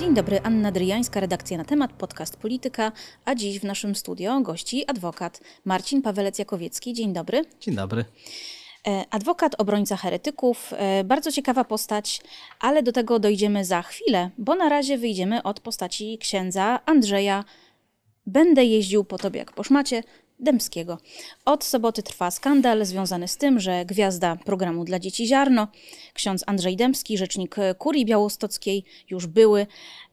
Dzień dobry, Anna Dryjańska, redakcja na temat, podcast Polityka, a dziś w naszym studio gości adwokat Marcin Pawelec-Jakowiecki. Dzień dobry. Dzień dobry. E, adwokat, obrońca heretyków, e, bardzo ciekawa postać, ale do tego dojdziemy za chwilę, bo na razie wyjdziemy od postaci księdza Andrzeja. Będę jeździł po tobie jak po szmacie, Dębskiego. Od soboty trwa skandal związany z tym, że gwiazda programu dla dzieci Ziarno, ksiądz Andrzej Dębski, rzecznik e, kurii białostockiej, już były,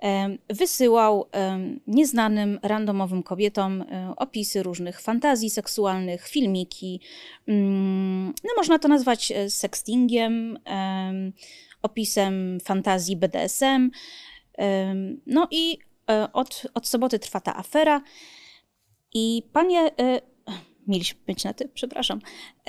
e, wysyłał e, nieznanym, randomowym kobietom opisy różnych fantazji seksualnych, filmiki. Mm, no, można to nazwać sextingiem, opisem fantazji BDSM. No i od, od soboty trwa ta afera. I panie, e, mieliśmy być na ty, przepraszam.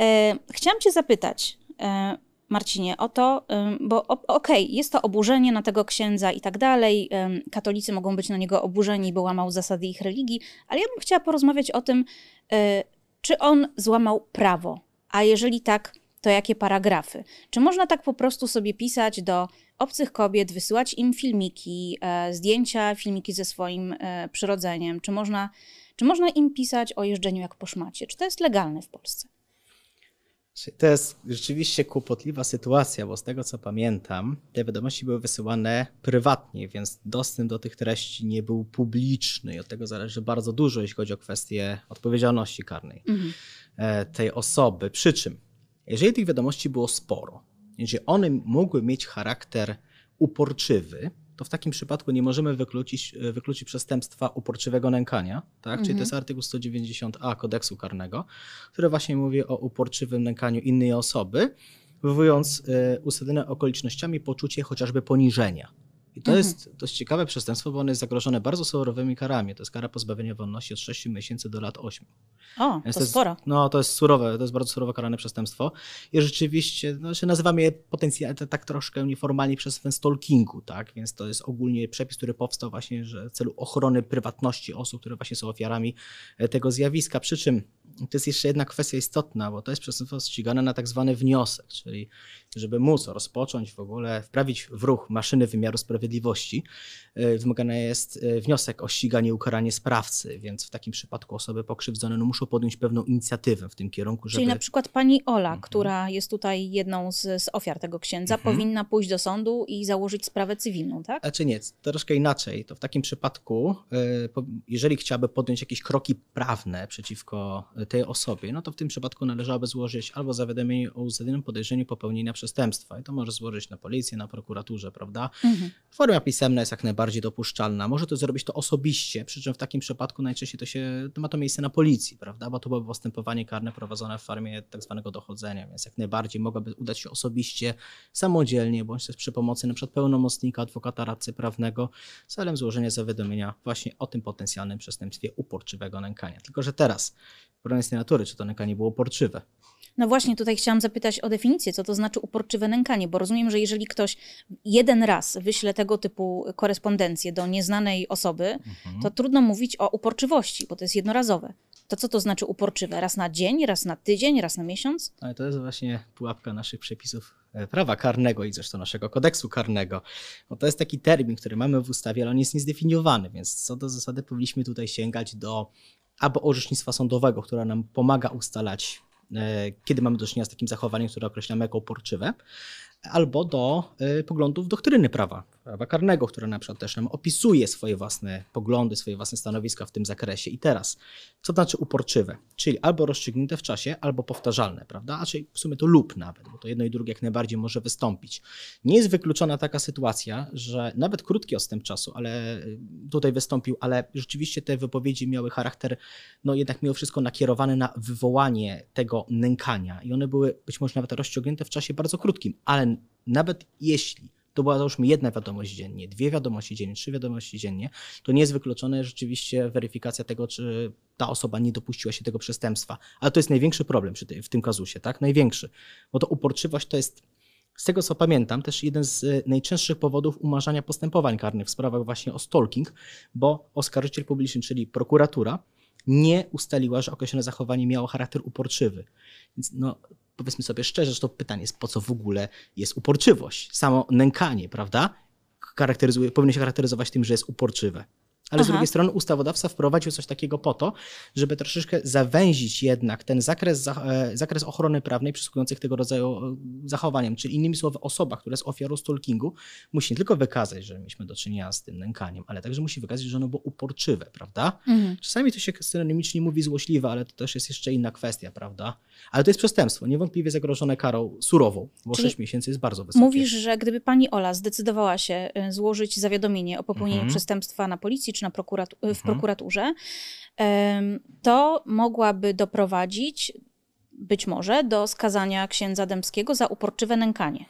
E, chciałam cię zapytać, e, Marcinie, o to, e, bo okej, okay, jest to oburzenie na tego księdza i tak dalej, e, katolicy mogą być na niego oburzeni, bo łamał zasady ich religii, ale ja bym chciała porozmawiać o tym, e, czy on złamał prawo, a jeżeli tak, to jakie paragrafy? Czy można tak po prostu sobie pisać do obcych kobiet, wysyłać im filmiki, zdjęcia, filmiki ze swoim przyrodzeniem? Czy można czy można im pisać o jeżdżeniu jak po szmacie? Czy to jest legalne w Polsce? To jest rzeczywiście kłopotliwa sytuacja, bo z tego co pamiętam, te wiadomości były wysyłane prywatnie, więc dostęp do tych treści nie był publiczny i od tego zależy bardzo dużo, jeśli chodzi o kwestię odpowiedzialności karnej mhm. E, tej osoby. Przy czym, jeżeli tych wiadomości było sporo, jeżeli one mogły mieć charakter uporczywy, to w takim przypadku nie możemy wykluczyć, e, wykluczyć przestępstwa uporczywego nękania, tak? Mhm. czyli to jest mhm. artykuł 190a kodeksu karnego, który właśnie mówi o uporczywym nękaniu innej osoby, wywołując y, e, uzasadnione okolicznościami poczucie chociażby poniżenia. I to mhm. jest dość ciekawe przestępstwo, bo ono jest zagrożone bardzo surowymi karami. To jest kara pozbawienia wolności od 6 miesięcy do lat 8. O, Więc to, to sporo. no, to jest surowe, to jest bardzo surowe karane przestępstwo. I rzeczywiście, no, się nazywamy je potencjalnie tak troszkę nieformalnie przez ten stalkingu, tak? Więc to jest ogólnie przepis, który powstał właśnie że w celu ochrony prywatności osób, które właśnie są ofiarami e, tego zjawiska. Przy czym to jest jeszcze jedna kwestia istotna, bo to jest przestępstwo ścigane na tak zwany wniosek, czyli żeby móc rozpocząć w ogóle, wprawić w ruch maszyny wymiaru sprawiedliwości, Sprawiedliwości e, wymagany jest e, wniosek o ściganie i ukaranie sprawcy, więc w takim przypadku osoby pokrzywdzone no, muszą podjąć pewną inicjatywę w tym kierunku. Żeby... Czyli na przykład pani Ola, mhm. która jest tutaj jedną z, z ofiar tego księdza, mhm. powinna pójść do sądu i założyć sprawę cywilną, tak? A czy nie, troszkę inaczej. To w takim przypadku, e, jeżeli chciałaby podjąć jakieś kroki prawne przeciwko tej osobie, no to w tym przypadku należałoby złożyć albo zawiadomienie o uzasadnionym podejrzeniu popełnienia przestępstwa i to może złożyć na policję, na prokuraturze, prawda? Mhm. Forma pisemna jest jak najbardziej dopuszczalna. Może to zrobić to osobiście, przy czym w takim przypadku najczęściej to się to ma to miejsce na policji, prawda? Bo to byłoby postępowanie karne prowadzone w formie tak zwanego dochodzenia, więc jak najbardziej mogłaby udać się osobiście, samodzielnie, bądź też przy pomocy np. pełnomocnika, adwokata, radcy prawnego, celem złożenia zawiadomienia właśnie o tym potencjalnym przestępstwie uporczywego nękania. Tylko, że teraz problem jest tej natury, czy to nękanie było uporczywe. No właśnie, tutaj chciałam zapytać o definicję, co to znaczy uporczywe nękanie, bo rozumiem, że jeżeli ktoś jeden raz wyśle tego typu korespondencję do nieznanej osoby, mhm. to trudno mówić o uporczywości, bo to jest jednorazowe. To co to znaczy uporczywe? Raz na dzień, raz na tydzień, raz na miesiąc? Ale to jest właśnie pułapka naszych przepisów e, prawa karnego i zresztą naszego kodeksu karnego. Bo to jest taki termin, który mamy w ustawie, ale on jest niezdefiniowany, więc co do zasady powinniśmy tutaj sięgać do albo orzecznictwa sądowego, która nam pomaga ustalać E, kiedy mamy do czynienia z takim zachowaniem, które określamy jako oporczywe, albo do e, poglądów doktryny prawa, prawa karnego, która na przykład też nam opisuje swoje własne poglądy, swoje własne stanowiska w tym zakresie. I teraz, co znaczy uporczywe? Czyli albo rozstrzygnięte w czasie, albo powtarzalne, prawda? A czyli w sumie to lub nawet, bo to jedno i drugie jak najbardziej może wystąpić. Nie jest wykluczona taka sytuacja, że nawet krótki odstęp czasu, ale y, tutaj wystąpił, ale rzeczywiście te wypowiedzi miały charakter, no jednak mimo wszystko nakierowane na wywołanie tego nękania i one były być może nawet rozciągnięte w czasie bardzo krótkim, ale nawet jeśli to była załóżmy jedna wiadomość dziennie, dwie wiadomości dziennie, trzy wiadomości dziennie, to nie jest wykluczone rzeczywiście weryfikacja tego, czy ta osoba nie dopuściła się tego przestępstwa. Ale to jest największy problem tej, w tym kazusie, tak? Największy. Bo to uporczywość to jest z tego co pamiętam, też jeden z e, najczęstszych powodów umarzania postępowań karnych w sprawach właśnie o stalking, bo oskarżyciel publiczny, czyli prokuratura, nie ustaliła, że określone zachowanie miało charakter uporczywy. Więc no, powiedzmy sobie szczerze, że to pytanie jest, po co w ogóle jest uporczywość? Samo nękanie, prawda? Charakteryzuje, powinno się charakteryzować tym, że jest uporczywe. Ale Aha. z drugiej strony ustawodawca wprowadził coś takiego po to, żeby troszeczkę zawęzić jednak ten zakres, e, zakres ochrony prawnej przysługujących tego rodzaju e, zachowaniom. Czyli innymi słowy, osoba, która jest ofiarą stalkingu, musi nie tylko wykazać, że mieliśmy do czynienia z tym nękaniem, ale także musi wykazać, że ono było uporczywe, prawda? Mhm. Czasami to się synonimicznie mówi złośliwe, ale to też jest jeszcze inna kwestia, prawda? Ale to jest przestępstwo, niewątpliwie zagrożone karą surową, bo Czyli 6 miesięcy jest bardzo wysokie. Mówisz, że gdyby pani Ola zdecydowała się y, złożyć zawiadomienie o popełnieniu mhm. przestępstwa na policji, w mhm. prokuraturze, to mogłaby doprowadzić być może do skazania księdza Dębskiego za uporczywe nękanie.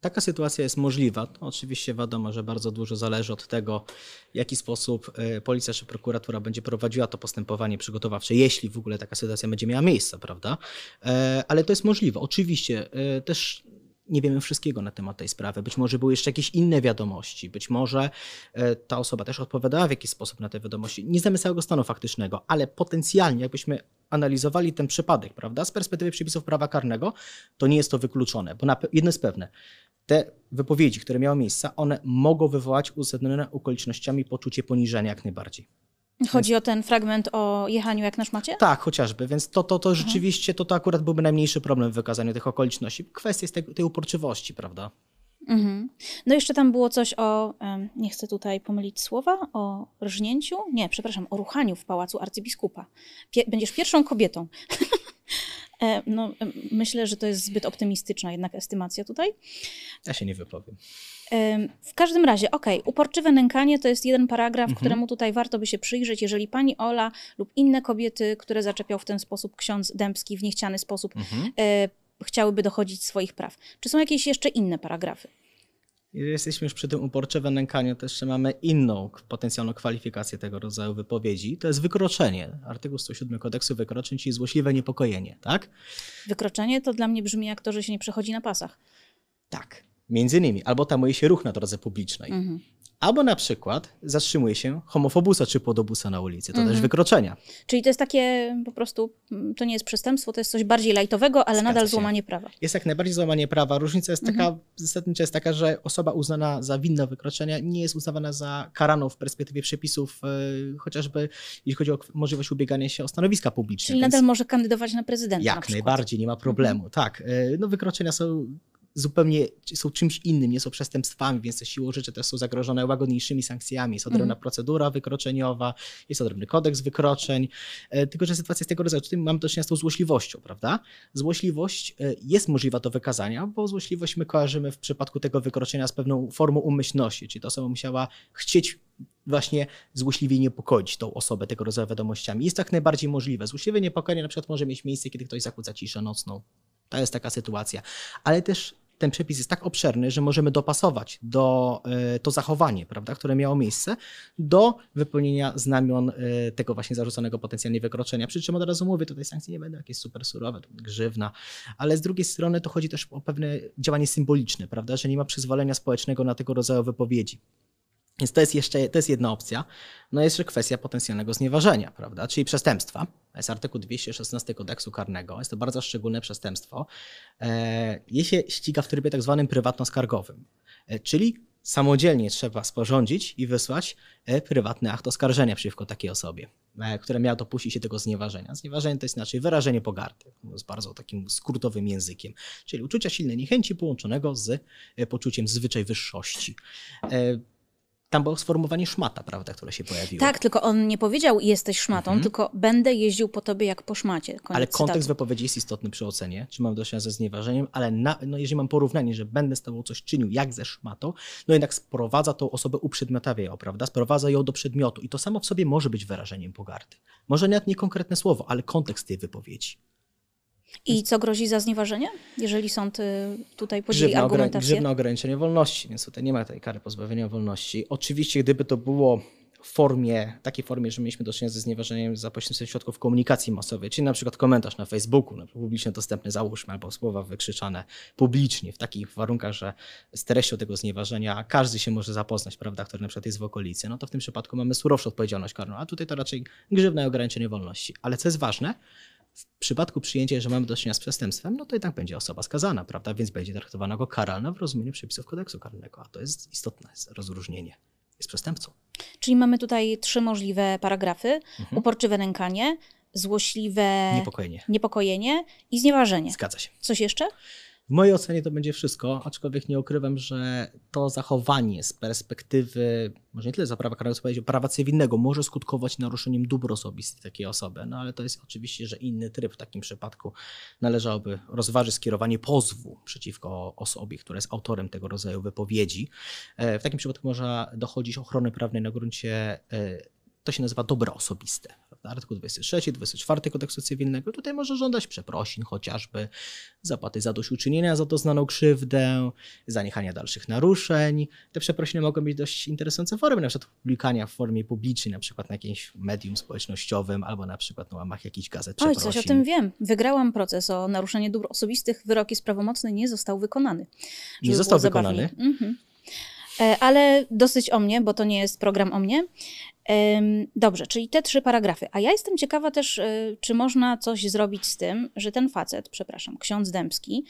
Taka sytuacja jest możliwa. Oczywiście wiadomo, że bardzo dużo zależy od tego, w jaki sposób e, policja czy prokuratura będzie prowadziła to postępowanie przygotowawcze, jeśli w ogóle taka sytuacja będzie miała miejsce, prawda? E, ale to jest możliwe. Oczywiście e, też nie wiemy wszystkiego na temat tej sprawy. Być może były jeszcze jakieś inne wiadomości, być może e, ta osoba też odpowiadała w jakiś sposób na te wiadomości. Nie znamy całego stanu faktycznego, ale potencjalnie, jakbyśmy analizowali ten przypadek, prawda, z perspektywy przepisów prawa karnego, to nie jest to wykluczone, bo na, jedno jest pewne. Te wypowiedzi, które miały miejsce, one mogą wywołać uzasadnione okolicznościami poczucie poniżenia jak najbardziej. Chodzi o ten fragment o jechaniu jak na szmacie? Tak, chociażby. Więc to, to, to mhm. rzeczywiście, to, to akurat byłby najmniejszy problem w wykazaniu tych okoliczności. Kwestia jest tej, tej uporczywości, prawda? Mhm. No jeszcze tam było coś o, nie chcę tutaj pomylić słowa, o rżnięciu, nie, przepraszam, o ruchaniu w pałacu arcybiskupa. Pie będziesz pierwszą kobietą. E, no, e, myślę, że to jest zbyt optymistyczna jednak estymacja tutaj. Ja się nie wypowiem. E, w każdym razie, okej, okay, uporczywe nękanie to jest jeden paragraf, mhm. któremu tutaj warto by się przyjrzeć. Jeżeli pani Ola lub inne kobiety, które zaczepiał w ten sposób ksiądz Dębski w niechciany sposób, mhm. e, chciałyby dochodzić swoich praw. Czy są jakieś jeszcze inne paragrafy? Jesteśmy już przy tym uporczywym nękaniu, to jeszcze mamy inną potencjalną kwalifikację tego rodzaju wypowiedzi. To jest wykroczenie. Artykuł 107 kodeksu wykroczeń, czyli złośliwe niepokojenie, tak? Wykroczenie to dla mnie brzmi jak to, że się nie przechodzi na pasach. Tak, między innymi. Albo tamuje się ruch na drodze publicznej. Mhm. Albo na przykład zatrzymuje się homofobusa czy podobusa na ulicy. To mhm. też wykroczenia. Czyli to jest takie mm, po prostu, mm, to nie jest przestępstwo, to jest coś bardziej lajtowego, ale Zgadza nadal się. złamanie prawa. Jest jak najbardziej złamanie prawa. Różnica jest taka, mhm. zasadnicza jest taka, że osoba uznana za winną wykroczenia nie jest uznawana za karaną w perspektywie przepisów, yy, chociażby jeśli chodzi o możliwość ubiegania się o stanowiska publiczne. Czyli nadal może kandydować na prezydenta. Jak na najbardziej, nie ma problemu. Mhm. Tak, yy, no wykroczenia są zupełnie są czymś innym, nie są przestępstwami, więc te siłą rzeczy też są zagrożone łagodniejszymi sankcjami. Jest odrębna mm. procedura wykroczeniowa, jest odrębny kodeks wykroczeń, e, tylko że sytuacja jest tego rodzaju. Tutaj mamy do czynienia z tą złośliwością, prawda? Złośliwość e, jest możliwa do wykazania, bo złośliwość my kojarzymy w przypadku tego wykroczenia z pewną formą umyślności, czyli ta osoba musiała chcieć właśnie złośliwie niepokoić tą osobę tego rodzaju wiadomościami. Jest tak jak najbardziej możliwe. Złośliwe niepokojenie na przykład może mieć miejsce, kiedy ktoś zakłóca ciszę nocną, to jest taka sytuacja. Ale też ten przepis jest tak obszerny, że możemy dopasować do, e, to zachowanie, prawda, które miało miejsce, do wypełnienia znamion e, tego właśnie zarzuconego potencjalnie wykroczenia. Przy czym od razu mówię, tutaj sankcje nie będą jakieś super surowe, grzywna, ale z drugiej strony to chodzi też o pewne działanie symboliczne, prawda, że nie ma przyzwolenia społecznego na tego rodzaju wypowiedzi. Więc to jest jeszcze to jest jedna opcja. No jest jeszcze kwestia potencjalnego znieważenia, prawda, czyli przestępstwa jest artykuł 216 kodeksu karnego. Jest to bardzo szczególne przestępstwo. E, je się ściga w trybie tak zwanym prywatno-skargowym, e, czyli samodzielnie trzeba sporządzić i wysłać e, prywatny akt oskarżenia przeciwko takiej osobie, która miała dopuścić się tego znieważenia. Znieważenie to jest inaczej wyrażenie pogardy, no z bardzo takim skrótowym językiem, czyli uczucia silnej niechęci połączonego z poczuciem zwyczaj wyższości. Tam było sformułowanie szmata, prawda, które się pojawiło. Tak, tylko on nie powiedział jesteś szmatą, mhm. tylko będę jeździł po tobie jak po szmacie. Koniec ale kontekst cytatu. wypowiedzi jest istotny przy ocenie, czy mam do ze znieważeniem, ale na, no jeżeli mam porównanie, że będę z tobą coś czynił jak ze szmatą, no jednak sprowadza tą osobę, uprzedmiotawia prawda, sprowadza ją do przedmiotu i to samo w sobie może być wyrażeniem pogardy. Może nawet nie konkretne słowo, ale kontekst tej wypowiedzi. I co grozi za znieważenie, jeżeli sąd y, tutaj podzieli grzywne argumentację? Grzywne ograniczenie wolności, więc tutaj nie ma tej kary pozbawienia wolności. Oczywiście, gdyby to było w formie, takiej formie, że mieliśmy do czynienia ze znieważeniem za pośrednictwem środków komunikacji masowej, czyli na przykład komentarz na Facebooku, na publicznie dostępny załóżmy, albo słowa wykrzyczane publicznie, w takich warunkach, że z treścią tego znieważenia każdy się może zapoznać, prawda, który na przykład jest w okolicy, no to w tym przypadku mamy surowszą odpowiedzialność karną, a tutaj to raczej grzywne ograniczenie wolności. Ale co jest ważne, w przypadku przyjęcia, że mamy do czynienia z przestępstwem, no to i tak będzie osoba skazana, prawda? Więc będzie traktowana go karalna w rozumieniu przepisów kodeksu karnego, a to jest istotne rozróżnienie. Jest przestępcą. Czyli mamy tutaj trzy możliwe paragrafy: mhm. uporczywe nękanie, złośliwe niepokojenie. niepokojenie i znieważenie. Zgadza się. Coś jeszcze? W mojej ocenie to będzie wszystko, aczkolwiek nie ukrywam, że to zachowanie z perspektywy, może nie tyle za prawa karnego, co powiedzieć, prawa cywilnego, może skutkować naruszeniem dóbr osobistych takiej osoby. No ale to jest oczywiście, że inny tryb w takim przypadku. Należałoby rozważyć skierowanie pozwu przeciwko osobie, która jest autorem tego rodzaju wypowiedzi. E, w takim przypadku może dochodzić ochrony prawnej na gruncie e, to się nazywa dobro osobiste. Artykuł 23, 24 kodeksu cywilnego. Tutaj może żądać przeprosin chociażby, zapłaty uczynienia za doznaną krzywdę, zaniechania dalszych naruszeń. Te przeprosiny mogą być dość interesujące formy, na przykład publikania w formie publicznej, na przykład na jakimś medium społecznościowym albo na przykład na łamach jakichś gazet Oj, coś o tym wiem. Wygrałam proces o naruszenie dóbr osobistych. Wyrok jest prawomocny, nie został wykonany. Nie został wykonany? Mhm. E, ale dosyć o mnie, bo to nie jest program o mnie. Dobrze, czyli te trzy paragrafy. A ja jestem ciekawa też, e, czy można coś zrobić z tym, że ten facet, przepraszam, ksiądz Dębski,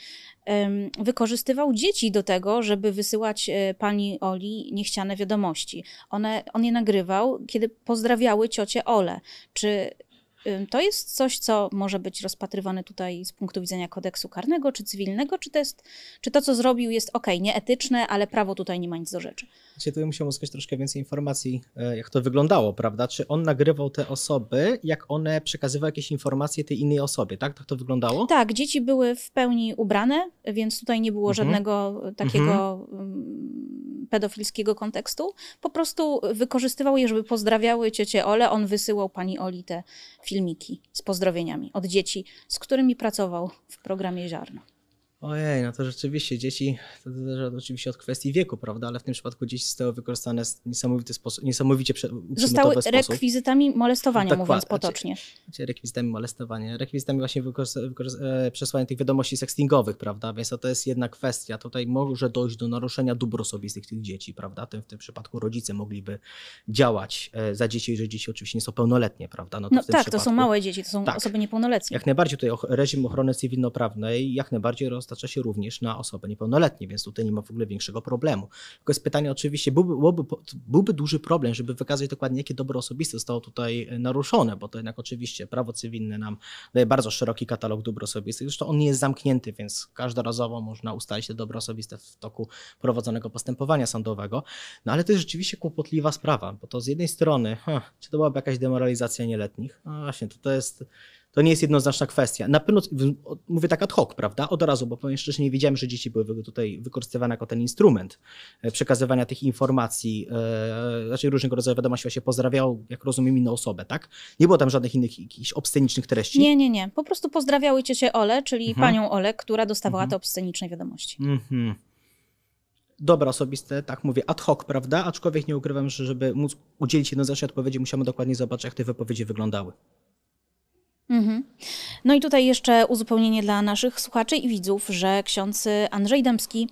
wykorzystywał dzieci do tego, żeby wysyłać e, pani Oli niechciane wiadomości. One, on je nagrywał, kiedy pozdrawiały ciocie Ole. Czy to jest coś, co może być rozpatrywane tutaj z punktu widzenia kodeksu karnego czy cywilnego, czy to, jest, czy to co zrobił jest ok, nieetyczne, ale prawo tutaj nie ma nic do rzeczy. Znaczy, tutaj musiał uzyskać troszkę więcej informacji, e, jak to wyglądało, prawda? Czy on nagrywał te osoby, jak one przekazywały jakieś informacje tej innej osobie, tak? Tak to wyglądało? Tak, dzieci były w pełni ubrane, więc tutaj nie było mhm. żadnego e, takiego mhm. Mm, pedofilskiego kontekstu. Po prostu wykorzystywał je, żeby pozdrawiały ciocię Ole, on wysyłał pani Oli te filmiki z pozdrowieniami od dzieci, z którymi pracował w programie Ziarno. Ojej, no to rzeczywiście dzieci, to zależy oczywiście od kwestii wieku, prawda, ale w tym przypadku dzieci zostały wykorzystane w niesamowity sposób, niesamowicie Zostały rekwizytami molestowania, tak, mówiąc potocznie. tak. rekwizytami molestowania, rekwizytami właśnie e, przesłania tych wiadomości sextingowych, prawda, więc to, to jest jedna kwestia. Tutaj może dojść do naruszenia dóbr osobistych tych dzieci, prawda, w tym przypadku rodzice mogliby działać e, za dzieci, że dzieci oczywiście nie są pełnoletnie, prawda. No, to no tak, przypadku... to są małe dzieci, to są tak, osoby niepełnoletnie. Jak najbardziej tutaj reżim ochrony cywilnoprawnej jak najbardziej roz roztacza się również na osoby niepełnoletnie, więc tutaj nie ma w ogóle większego problemu. Tylko jest pytanie oczywiście, byłby, byłby, byłby duży problem, żeby wykazać dokładnie, jakie dobro osobiste zostało tutaj e, naruszone, bo to jednak oczywiście prawo cywilne nam daje bardzo szeroki katalog dóbr osobistych. Zresztą on nie jest zamknięty, więc każdorazowo można ustalić te dobro osobiste w toku prowadzonego postępowania sądowego. No ale to jest rzeczywiście kłopotliwa sprawa, bo to z jednej strony, huh, czy to byłaby jakaś demoralizacja nieletnich? No właśnie, to, to jest to nie jest jednoznaczna kwestia. Na pewno, mówię tak ad hoc, prawda, od razu, bo powiem szczerze, nie wiedziałem, że dzieci były tutaj wykorzystywane jako ten instrument e, przekazywania tych informacji, e, znaczy różnego rodzaju wiadomości się pozdrawiał, jak rozumiem, inną osobę, tak? Nie było tam żadnych innych jakichś obscenicznych treści? Nie, nie, nie. Po prostu pozdrawiały cię Ole, czyli mhm. panią Ole, która dostawała mhm. te obsceniczne wiadomości. Mhm dobra osobiste, tak mówię, ad hoc, prawda? Aczkolwiek nie ukrywam, że żeby móc udzielić jednoznacznej odpowiedzi, musiałem dokładnie zobaczyć, jak te wypowiedzi wyglądały. Mhm. No i tutaj jeszcze uzupełnienie dla naszych słuchaczy i widzów, że ksiądz Andrzej Dębski,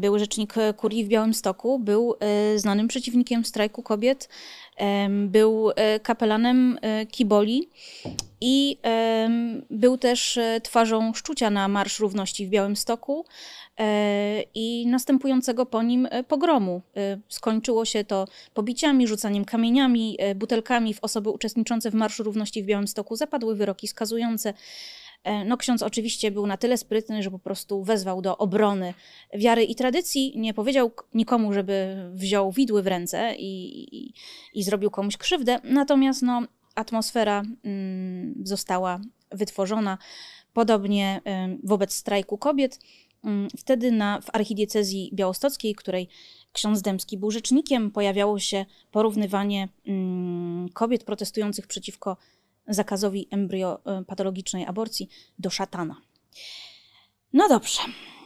były rzecznik kurii w Białymstoku, był e, znanym przeciwnikiem strajku kobiet był e, kapelanem e, Kiboli i był też e, twarzą szczucia na Marsz Równości w Białymstoku i następującego po nim pogromu. Skończyło się to pobiciami, rzucaniem kamieniami, butelkami w osoby uczestniczące w Marszu Równości w Białymstoku. Zapadły wyroki skazujące. E, no ksiądz oczywiście był na tyle sprytny, że po prostu wezwał do obrony wiary i tradycji, nie powiedział nikomu, żeby wziął widły w ręce i, i, i zrobił komuś krzywdę, natomiast no, atmosfera mm, została wytworzona, podobnie wobec strajku kobiet. Mm, wtedy na, w archidiecezji białostockiej, której ksiądz Dębski był rzecznikiem, pojawiało się porównywanie mm, kobiet protestujących przeciwko zakazowi embryopatologicznej e, aborcji do szatana. No dobrze,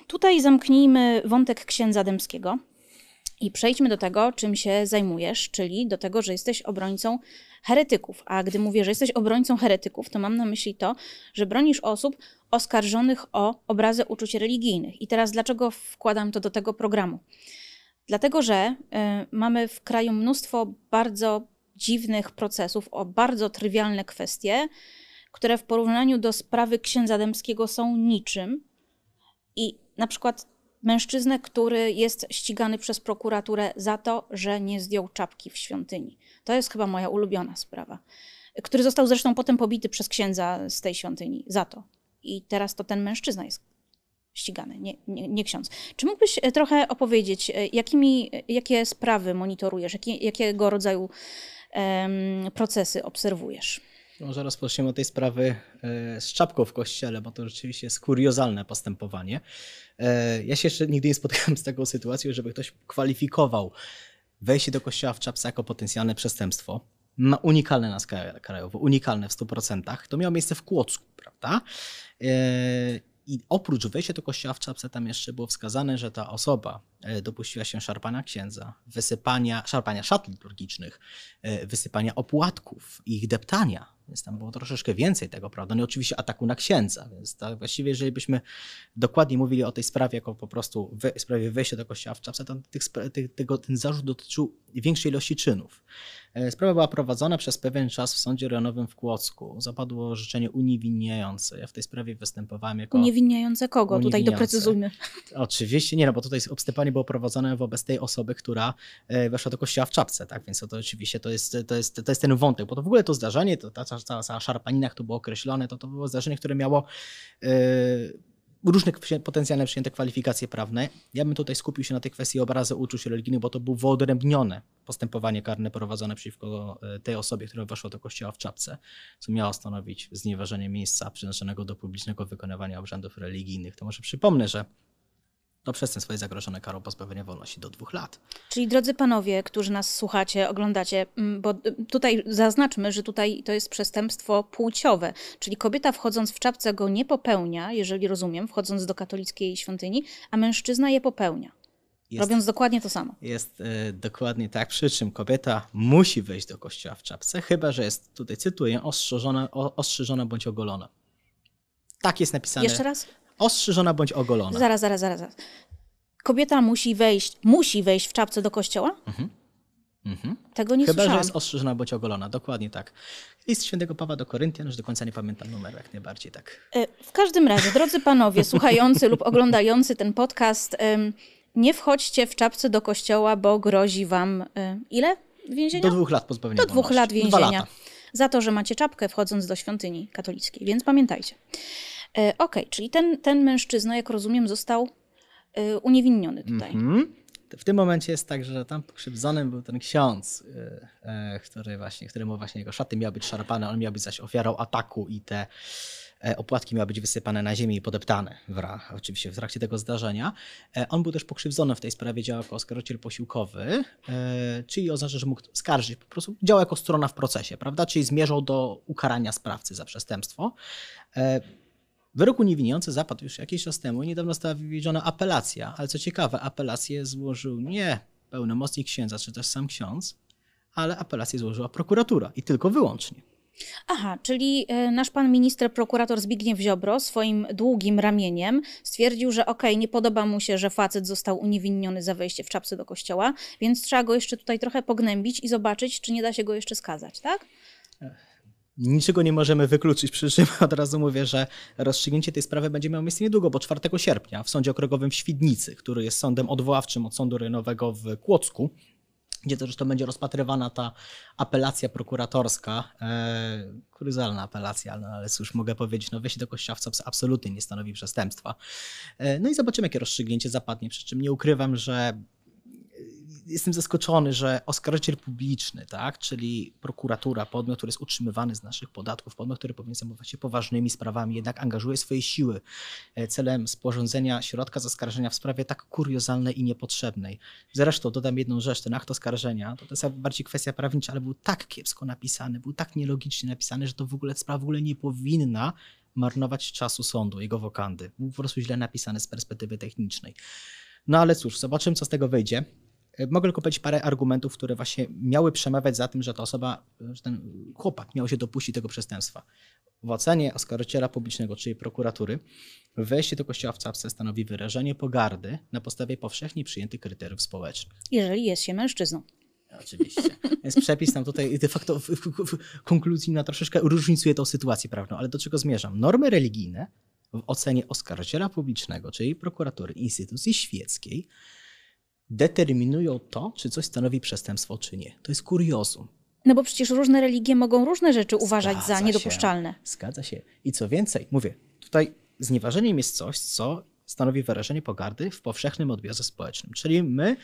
tutaj zamknijmy wątek księdza Dębskiego i przejdźmy do tego, czym się zajmujesz, czyli do tego, że jesteś obrońcą heretyków. A gdy mówię, że jesteś obrońcą heretyków, to mam na myśli to, że bronisz osób oskarżonych o obrazy uczuć religijnych. I teraz dlaczego wkładam to do tego programu? Dlatego, że y, mamy w kraju mnóstwo bardzo dziwnych procesów, o bardzo trywialne kwestie, które w porównaniu do sprawy księdza Dębskiego są niczym. I na przykład mężczyznę, który jest ścigany przez prokuraturę za to, że nie zdjął czapki w świątyni. To jest chyba moja ulubiona sprawa. Który został zresztą potem pobity przez księdza z tej świątyni za to. I teraz to ten mężczyzna jest ścigany, nie, nie, nie ksiądz. Czy mógłbyś e, trochę opowiedzieć, e, jakimi, e, jakie sprawy monitorujesz, jakie, jakiego rodzaju procesy obserwujesz? Może no, rozpoczniemy od tej sprawy e, z czapką w kościele, bo to rzeczywiście jest kuriozalne postępowanie. E, ja się jeszcze nigdy nie spotkałem z taką sytuacją, żeby ktoś kwalifikował wejście do kościoła w czapce jako potencjalne przestępstwo. Ma unikalne skalę krajową, unikalne w 100%. To miało miejsce w Kłodzku, prawda? E, i oprócz wejścia do kościoła w czapce tam jeszcze było wskazane, że ta osoba e, dopuściła się szarpania księdza, wysypania, szarpania szat liturgicznych, e, wysypania opłatków i ich deptania. Więc tam było troszeczkę więcej tego, prawda? No i oczywiście ataku na księdza. Więc tak właściwie, jeżeli byśmy dokładnie mówili o tej sprawie, jako po prostu we, sprawie wejścia do kościoła w czapce, to tych, tych, tego, ten zarzut dotyczył większej ilości czynów. E, sprawa była prowadzona przez pewien czas w Sądzie Rejonowym w Kłodzku. Zapadło orzeczenie uniewinniające. Ja w tej sprawie występowałem jako... Uniewinniające kogo? Uniewinniające. Tutaj doprecyzujmy. Oczywiście, nie no, bo tutaj obstępanie było prowadzone wobec tej osoby, która e, weszła do kościoła w czapce, tak? Więc to, to oczywiście to jest, to, jest, to jest ten wątek, bo to w ogóle to zdarzenie, to, ta cała, cała szarpanina, jak to było określone, to, to było zdarzenie, które miało... Yy, różne potencjalne przyjęte kwalifikacje prawne. Ja bym tutaj skupił się na tej kwestii obrazy uczuć religijnych, bo to było wyodrębnione postępowanie karne prowadzone przeciwko e, tej osobie, która weszła do kościoła w czapce, co miało stanowić znieważenie miejsca przeznaczonego do publicznego wykonywania obrzędów religijnych. To może przypomnę, że no, przestępstwo jest zagrożone karą pozbawienia wolności do dwóch lat. Czyli drodzy panowie, którzy nas słuchacie, oglądacie, mm, bo y, tutaj zaznaczmy, że tutaj to jest przestępstwo płciowe, czyli kobieta wchodząc w czapce go nie popełnia, jeżeli rozumiem, wchodząc do katolickiej świątyni, a mężczyzna je popełnia. Jest, robiąc dokładnie to samo. Jest y, dokładnie tak, przy czym kobieta musi wejść do kościoła w czapce, chyba że jest, tutaj cytuję, ostrzeżona, o, ostrzeżona bądź ogolona. Tak jest napisane. Jeszcze raz? Ostrzyżona bądź ogolona. Zaraz, zaraz, zaraz. zaraz. Kobieta musi wejść, musi wejść w czapce do kościoła? Mhm. Mhm. Tego nie Chyba, słyszałam. Chyba, że jest ostrzyżona bądź ogolona, dokładnie tak. List świętego Pawła do Koryntian, już do końca nie pamiętam numeru, jak najbardziej tak. E, w każdym razie, drodzy panowie, słuchający lub oglądający ten podcast, nie wchodźcie w czapce do kościoła, bo grozi wam e, ile więzienia? Do dwóch lat pozbawienia Do dwóch lat więzienia. Za to, że macie czapkę wchodząc do świątyni katolickiej, więc pamiętajcie. E, okej, okay, czyli ten, ten mężczyzna, jak rozumiem, został e, uniewinniony tutaj. Mm -hmm. W tym momencie jest tak, że tam pokrzywdzonym był ten ksiądz, e, który właśnie, któremu właśnie jego szaty miały być szarpane, on miał być zaś ofiarą ataku i te opłatki miały być wysypane na ziemię i podeptane w, oczywiście w trakcie tego zdarzenia. On był też pokrzywdzony w tej sprawie, działał jako oskarżyciel posiłkowy, czyli oznacza, że mógł skarżyć, po prostu działał jako strona w procesie, prawda? Czyli zmierzał do ukarania sprawcy za przestępstwo. Wyrok uniewinniający zapadł już jakiś czas temu i niedawno została wywiedziona apelacja, ale co ciekawe, apelację złożył nie pełnomocnik księdza czy też sam ksiądz, ale apelację złożyła prokuratura i tylko wyłącznie. Aha, czyli e, nasz pan minister prokurator Zbigniew Ziobro swoim długim ramieniem stwierdził, że okej, okay, nie podoba mu się, że facet został uniewinniony za wejście w czapce do kościoła, więc trzeba go jeszcze tutaj trochę pognębić i zobaczyć, czy nie da się go jeszcze skazać, tak? Ech niczego nie możemy wykluczyć, przy czym od razu mówię, że rozstrzygnięcie tej sprawy będzie miało miejsce niedługo, bo 4 sierpnia w Sądzie Okręgowym w Świdnicy, który jest sądem odwoławczym od Sądu Rynowego w Kłodzku, gdzie zresztą będzie rozpatrywana ta apelacja prokuratorska, e, kuryzalna apelacja, no ale cóż mogę powiedzieć, no wejście do kościowca absolutnie nie stanowi przestępstwa. E, no i zobaczymy, jakie rozstrzygnięcie zapadnie, przy czym nie ukrywam, że jestem zaskoczony, że oskarżyciel publiczny, tak, czyli prokuratura, podmiot, który jest utrzymywany z naszych podatków, podmiot, który powinien zajmować się poważnymi sprawami, jednak angażuje swoje siły e, celem sporządzenia środka zaskarżenia w sprawie tak kuriozalnej i niepotrzebnej. Zresztą dodam jedną rzecz, ten akt oskarżenia, to, to jest bardziej kwestia prawnicza, ale był tak kiepsko napisany, był tak nielogicznie napisany, że to w ogóle sprawa w ogóle nie powinna marnować czasu sądu, jego wokandy. Był po prostu źle napisany z perspektywy technicznej. No ale cóż, zobaczymy, co z tego wyjdzie. E, mogę tylko powiedzieć parę argumentów, które właśnie miały przemawiać za tym, że ta osoba, e, że ten chłopak miał się dopuścić tego przestępstwa. W ocenie oskarżyciela publicznego, czyli prokuratury, wejście do kościoła w cawce stanowi wyrażenie pogardy na podstawie powszechnie przyjętych kryteriów społecznych. Jeżeli jest się mężczyzną. E, oczywiście. Więc przepis nam tutaj de facto w, w, w konkluzji na troszeczkę różnicuje tą sytuację prawną, ale do czego zmierzam? Normy religijne w ocenie oskarżyciela publicznego, czyli prokuratury instytucji świeckiej, determinują to, czy coś stanowi przestępstwo, czy nie. To jest kuriozum. No bo przecież różne religie mogą różne rzeczy uważać Zgadza za niedopuszczalne. Się. Zgadza się. I co więcej, mówię, tutaj znieważeniem jest coś, co stanowi wyrażenie pogardy w powszechnym odbiorze społecznym. Czyli my,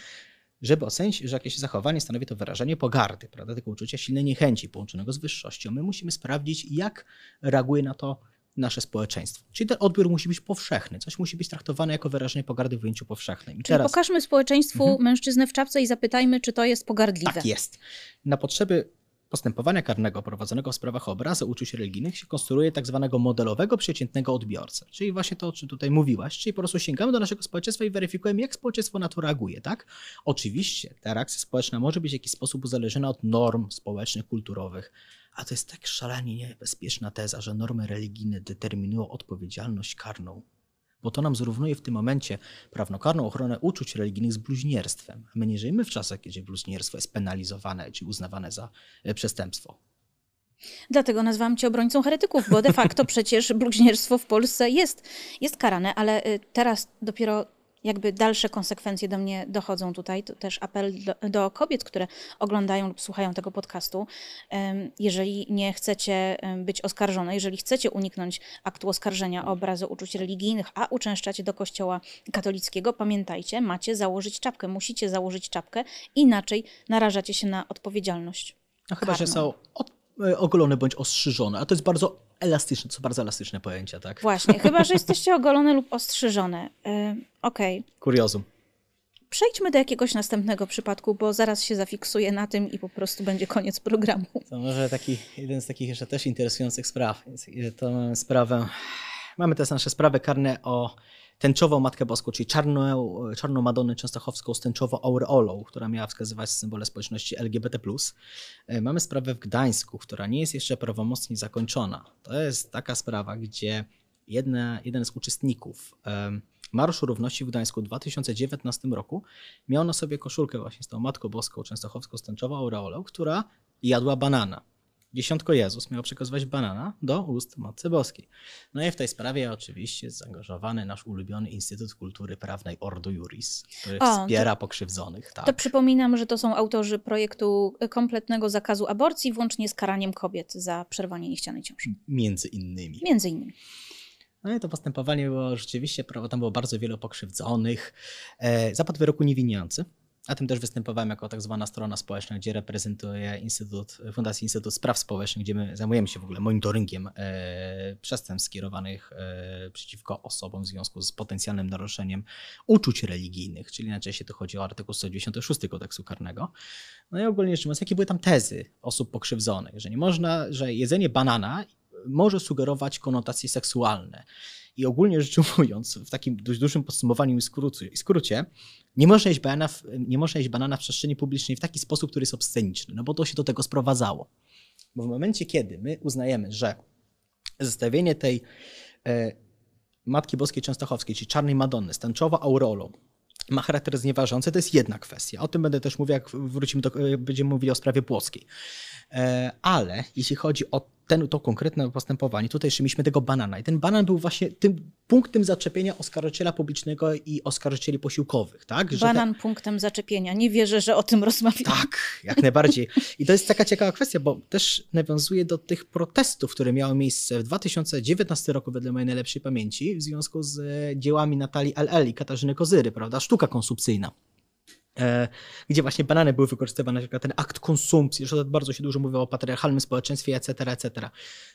żeby ocenić, że jakieś zachowanie stanowi to wyrażenie pogardy, prawda, tego uczucia silnej niechęci połączonego z wyższością, my musimy sprawdzić, jak reaguje na to nasze społeczeństwo. Czyli ten odbiór musi być powszechny, coś musi być traktowane jako wyrażenie pogardy w ujęciu powszechnym. I Czyli teraz... pokażmy społeczeństwu mhm. mężczyznę w czapce i zapytajmy, czy to jest pogardliwe. Tak jest. Na potrzeby postępowania karnego prowadzonego w sprawach obrazu obrazy uczuć religijnych się konstruuje tak zwanego modelowego przeciętnego odbiorcę. Czyli właśnie to, o czym tutaj mówiłaś, czyli po prostu sięgamy do naszego społeczeństwa i weryfikujemy, jak społeczeństwo na to reaguje, tak? Oczywiście ta reakcja społeczna może być w jakiś sposób uzależniona od norm społecznych, kulturowych, a to jest tak szalenie niebezpieczna teza, że normy religijne determinują odpowiedzialność karną bo to nam zrównuje w tym momencie prawnokarną ochronę uczuć religijnych z bluźnierstwem. My nie żyjemy w czasach, kiedy bluźnierstwo jest penalizowane czy uznawane za e, przestępstwo. Dlatego nazwałam cię obrońcą heretyków, bo de facto przecież bluźnierstwo w Polsce jest, jest karane, ale e, teraz dopiero jakby dalsze konsekwencje do mnie dochodzą tutaj. To też apel do, do kobiet, które oglądają lub słuchają tego podcastu. Jeżeli nie chcecie być oskarżone, jeżeli chcecie uniknąć aktu oskarżenia o obrazu uczuć religijnych, a uczęszczacie do kościoła katolickiego, pamiętajcie, macie założyć czapkę, musicie założyć czapkę, inaczej narażacie się na odpowiedzialność. No chyba, karną. że są od E, ogolone bądź ostrzyżone, a to jest bardzo elastyczne, to są bardzo elastyczne pojęcia, tak? Właśnie, chyba, że jesteście ogolone lub ostrzyżone. Yy, Okej. Okay. Kuriozum. Przejdźmy do jakiegoś następnego przypadku, bo zaraz się zafiksuję na tym i po prostu będzie koniec programu. To może taki, jeden z takich jeszcze też interesujących spraw. To mamy sprawę, mamy teraz nasze sprawy karne o tęczową Matkę Boską, czyli czarną, e, czarną Madonnę Częstochowską z tęczową aureolą, która miała wskazywać symbole społeczności LGBT+. E, mamy sprawę w Gdańsku, która nie jest jeszcze prawomocnie zakończona. To jest taka sprawa, gdzie jedna, jeden z uczestników e, Marszu Równości w Gdańsku w 2019 roku miał na sobie koszulkę właśnie z tą Matką Boską Częstochowską z tęczową aureolą, która jadła banana. Dziesiątko Jezus miał przekazywać banana do ust Matce Boskiej. No i w tej sprawie oczywiście jest zaangażowany nasz ulubiony Instytut Kultury Prawnej Ordo Juris, który o, wspiera to, pokrzywdzonych. Tak. To przypominam, że to są autorzy projektu kompletnego zakazu aborcji, włącznie z karaniem kobiet za przerwanie niechcianej ciąży. Między innymi. Między innymi. No i to postępowanie było rzeczywiście, tam było bardzo wielu pokrzywdzonych. E, zapadł wyroku niewiniący, a tym też występowałem jako tak zwana strona społeczna, gdzie reprezentuję Instytut, Fundację Instytut Spraw Społecznych, gdzie my zajmujemy się w ogóle monitoringiem e, przestępstw skierowanych e, przeciwko osobom w związku z potencjalnym naruszeniem uczuć religijnych, czyli najczęściej to chodzi o artykuł 196 kodeksu karnego. No i ogólnie rzecz biorąc, jakie były tam tezy osób pokrzywdzonych, że nie można, że jedzenie banana może sugerować konotacje seksualne. I ogólnie rzecz ujmując, w takim dość dużym podsumowaniu i skrócie, skrócie nie można, jeść banana w, nie można jeść banana w przestrzeni publicznej w taki sposób, który jest obsceniczny, no bo to się do tego sprowadzało. Bo w momencie, kiedy my uznajemy, że zestawienie tej e, Matki Boskiej Częstochowskiej, czyli Czarnej Madonny, z tęczową aureolą, ma charakter znieważący, to jest jedna kwestia. O tym będę też mówił, jak wrócimy do, e, będziemy mówili o sprawie płoskiej. E, ale jeśli chodzi o ten, to konkretne postępowanie. Tutaj jeszcze mieliśmy tego banana i ten banan był właśnie tym punktem zaczepienia oskarżyciela publicznego i oskarżycieli posiłkowych. Tak? Że banan punktem zaczepienia. Nie wierzę, że o tym rozmawiamy. Tak, jak najbardziej. I to jest taka ciekawa kwestia, bo też nawiązuje do tych protestów, które miały miejsce w 2019 roku, wedle mojej najlepszej pamięci, w związku z dziełami Natalii LL i Katarzyny Kozyry, prawda? Sztuka konsumpcyjna. E, gdzie właśnie banany były wykorzystywane, na przykład ten akt konsumpcji, zresztą bardzo się dużo mówi o patriarchalnym społeczeństwie, etc., etc.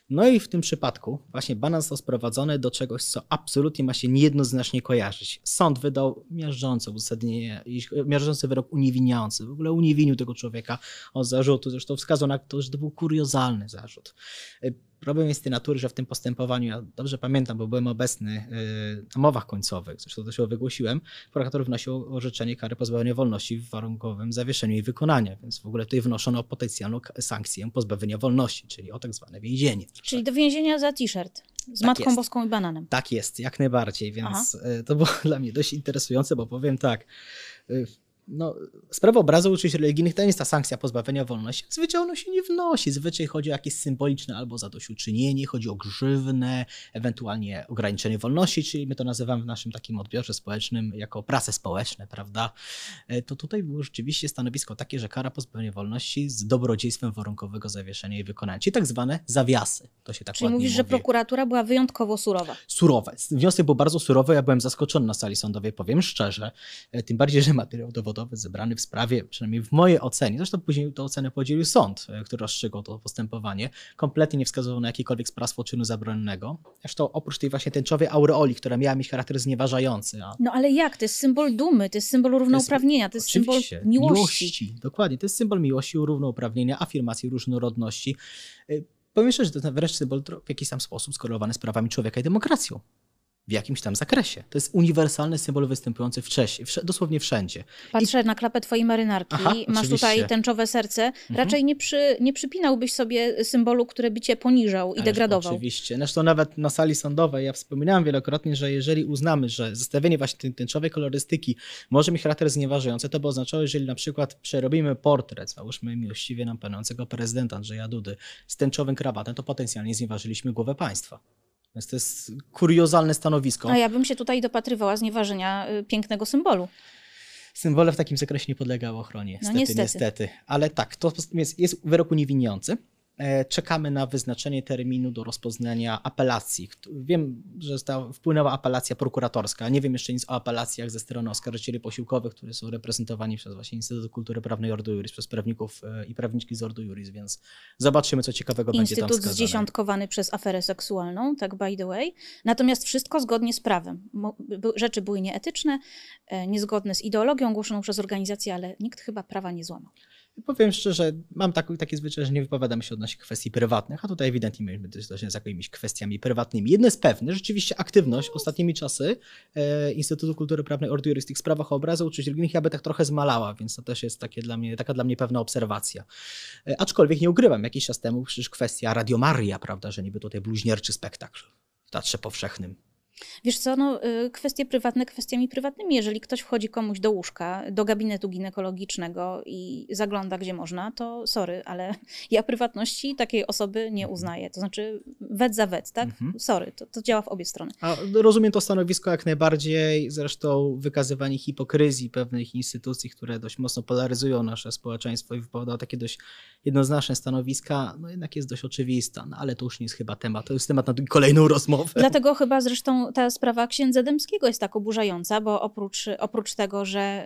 No i w tym przypadku właśnie banan został sprowadzony do czegoś, co absolutnie ma się niejednoznacznie kojarzyć. Sąd wydał miażdżące uzasadnienie, miażdżący wyrok uniewinniający, w ogóle uniewinił tego człowieka od zarzutu, zresztą wskazał na to, że to był kuriozalny zarzut. Problem jest tej natury, że w tym postępowaniu, ja dobrze pamiętam, bo byłem obecny y, na mowach końcowych, zresztą to się wygłosiłem, prokurator wnosił orzeczenie kary pozbawienia wolności w warunkowym zawieszeniu jej wykonania, więc w ogóle tutaj wnoszono potencjalną sankcję pozbawienia wolności, czyli o tak zwane więzienie. Czyli do więzienia za t-shirt. Z tak Matką jest. Boską i bananem. Tak jest, jak najbardziej, więc Aha. Y, to było dla mnie dość interesujące, bo powiem tak y, no, sprawa obrazu uczuć religijnych to nie jest ta sankcja pozbawienia wolności. Zwyczaj ono się nie wnosi. Zwyczaj chodzi o jakieś symboliczne albo zadośćuczynienie, chodzi o grzywne, ewentualnie ograniczenie wolności, czyli my to nazywamy w naszym takim odbiorze społecznym jako prace społeczne, prawda? E, to tutaj było rzeczywiście stanowisko takie, że kara pozbawienia wolności z dobrodziejstwem warunkowego zawieszenia i wykonania, czyli tak zwane zawiasy. To się tak czyli mówisz, mówi. że prokuratura była wyjątkowo surowa. Surowe. Wniosek był bardzo surowy, ja byłem zaskoczony na sali sądowej, powiem szczerze. E, tym bardziej, że materiał dowodowy dowodowy zebrany w sprawie, przynajmniej w mojej ocenie, zresztą później tę ocenę podzielił sąd, e, który rozstrzygał to postępowanie, kompletnie nie wskazywał na jakiekolwiek sprawstwo czynu zabronnego. Zresztą oprócz tej właśnie tęczowej aureoli, która miała mieć charakter znieważający. A... No ale jak? To jest symbol dumy, to jest symbol równouprawnienia, to jest, to jest symbol miłości. miłości. Dokładnie, to jest symbol miłości, równouprawnienia, afirmacji różnorodności. E, powiem że to wreszcie symbol w jakiś tam sposób skorelowany z prawami człowieka i demokracją w jakimś tam zakresie. To jest uniwersalny symbol występujący wcześniej, wsz dosłownie wszędzie. Patrzę I... na klapę twojej marynarki, Aha, masz tutaj tęczowe serce. Mhm. Raczej nie, przy, nie przypinałbyś sobie symbolu, który by cię poniżał i Ależ degradował. Oczywiście. Zresztą nawet na sali sądowej ja wspominałem wielokrotnie, że jeżeli uznamy, że zestawienie właśnie tej tęczowej kolorystyki może mieć charakter znieważający, to by oznaczało, jeżeli na przykład przerobimy portret, załóżmy miłościwie nam panującego prezydenta Andrzeja Dudy z tęczowym krawatem, to potencjalnie znieważyliśmy głowę państwa. Więc to jest kuriozalne stanowisko. A ja bym się tutaj dopatrywała znieważenia y, pięknego symbolu. Symbole w takim zakresie nie podlegały ochronie, no niestety, no niestety. niestety. Ale tak, to jest, jest wyrok uniewinniający. E, czekamy na wyznaczenie terminu do rozpoznania apelacji. Wiem, że wpłynęła apelacja prokuratorska. Nie wiem jeszcze nic o apelacjach ze strony oskarżycieli posiłkowych, które są reprezentowani przez właśnie Instytut Kultury Prawnej Ordo Juris, przez prawników e, i prawniczki z Ordo Juris, więc zobaczymy, co ciekawego Instytut będzie tam wskazane. Instytut zdziesiątkowany przez aferę seksualną, tak by the way. Natomiast wszystko zgodnie z prawem. Rzeczy były nieetyczne, e, niezgodne z ideologią głoszoną przez organizację, ale nikt chyba prawa nie złamał. Powiem szczerze, mam taki, taki zwyczaj, że nie wypowiadam się odnośnie kwestii prywatnych, a tutaj ewidentnie mieliśmy do czynienia z jakimiś kwestiami prywatnymi. Jedno jest pewne, rzeczywiście aktywność ostatnimi czasy e, Instytutu Kultury Prawnej Ordo Juristic w sprawach obrazu uczuć religijnych aby tak trochę zmalała, więc to też jest takie dla mnie, taka dla mnie pewna obserwacja. E, aczkolwiek nie ukrywam, jakiś czas temu przecież kwestia Radiomaria, prawda, że niby tutaj bluźnierczy spektakl w Teatrze Powszechnym Wiesz co, no, y, kwestie prywatne kwestiami prywatnymi. Jeżeli ktoś wchodzi komuś do łóżka, do gabinetu ginekologicznego i zagląda gdzie można, to sorry, ale ja prywatności takiej osoby nie mhm. uznaję. To znaczy wet za wet, tak? Mhm. Sorry, to, to, działa w obie strony. A rozumiem to stanowisko jak najbardziej, zresztą wykazywanie hipokryzji pewnych instytucji, które dość mocno polaryzują nasze społeczeństwo i wypowiadają takie dość jednoznaczne stanowiska, no jednak jest dość oczywista, no, ale to już nie jest chyba temat, to jest temat na kolejną rozmowę. Dlatego chyba zresztą ta sprawa księdza Dębskiego jest tak oburzająca, bo oprócz, oprócz tego, że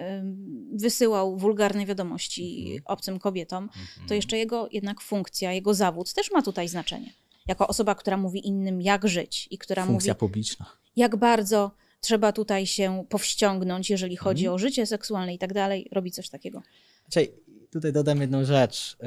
wysyłał wulgarne wiadomości mhm. obcym kobietom, to mhm. jeszcze jego jednak funkcja, jego zawód też ma tutaj znaczenie. Jako osoba, która mówi innym, jak żyć i która funkcja mówi. publiczna. Jak bardzo trzeba tutaj się powściągnąć, jeżeli chodzi mhm. o życie seksualne i tak dalej, robi coś takiego. Znaczy, tutaj dodam jedną rzecz.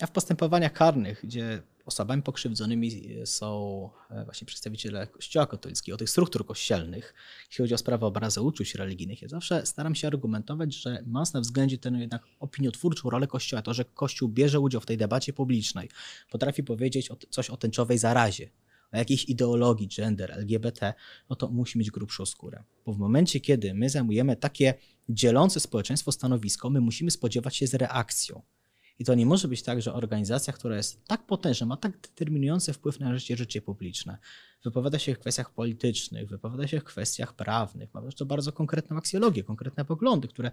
A w postępowaniach karnych, gdzie osobami pokrzywdzonymi e, są e, właśnie przedstawiciele Kościoła katolickiego, tych struktur kościelnych. Jeśli chodzi o sprawę obrazy uczuć religijnych, ja zawsze staram się argumentować, że masz na względzie tę jednak opiniotwórczą rolę Kościoła, to, że Kościół bierze udział w tej debacie publicznej, potrafi powiedzieć coś o tęczowej zarazie, o jakiejś ideologii gender, LGBT, no to musi mieć grubszą skórę. Bo w momencie, kiedy my zajmujemy takie dzielące społeczeństwo stanowisko, my musimy spodziewać się z reakcją. I to nie może być tak, że organizacja, która jest tak potężna, ma tak determinujący wpływ na życie, życie publiczne, wypowiada się w kwestiach politycznych, wypowiada się w kwestiach prawnych, ma to bardzo konkretną aksjologię, konkretne poglądy, które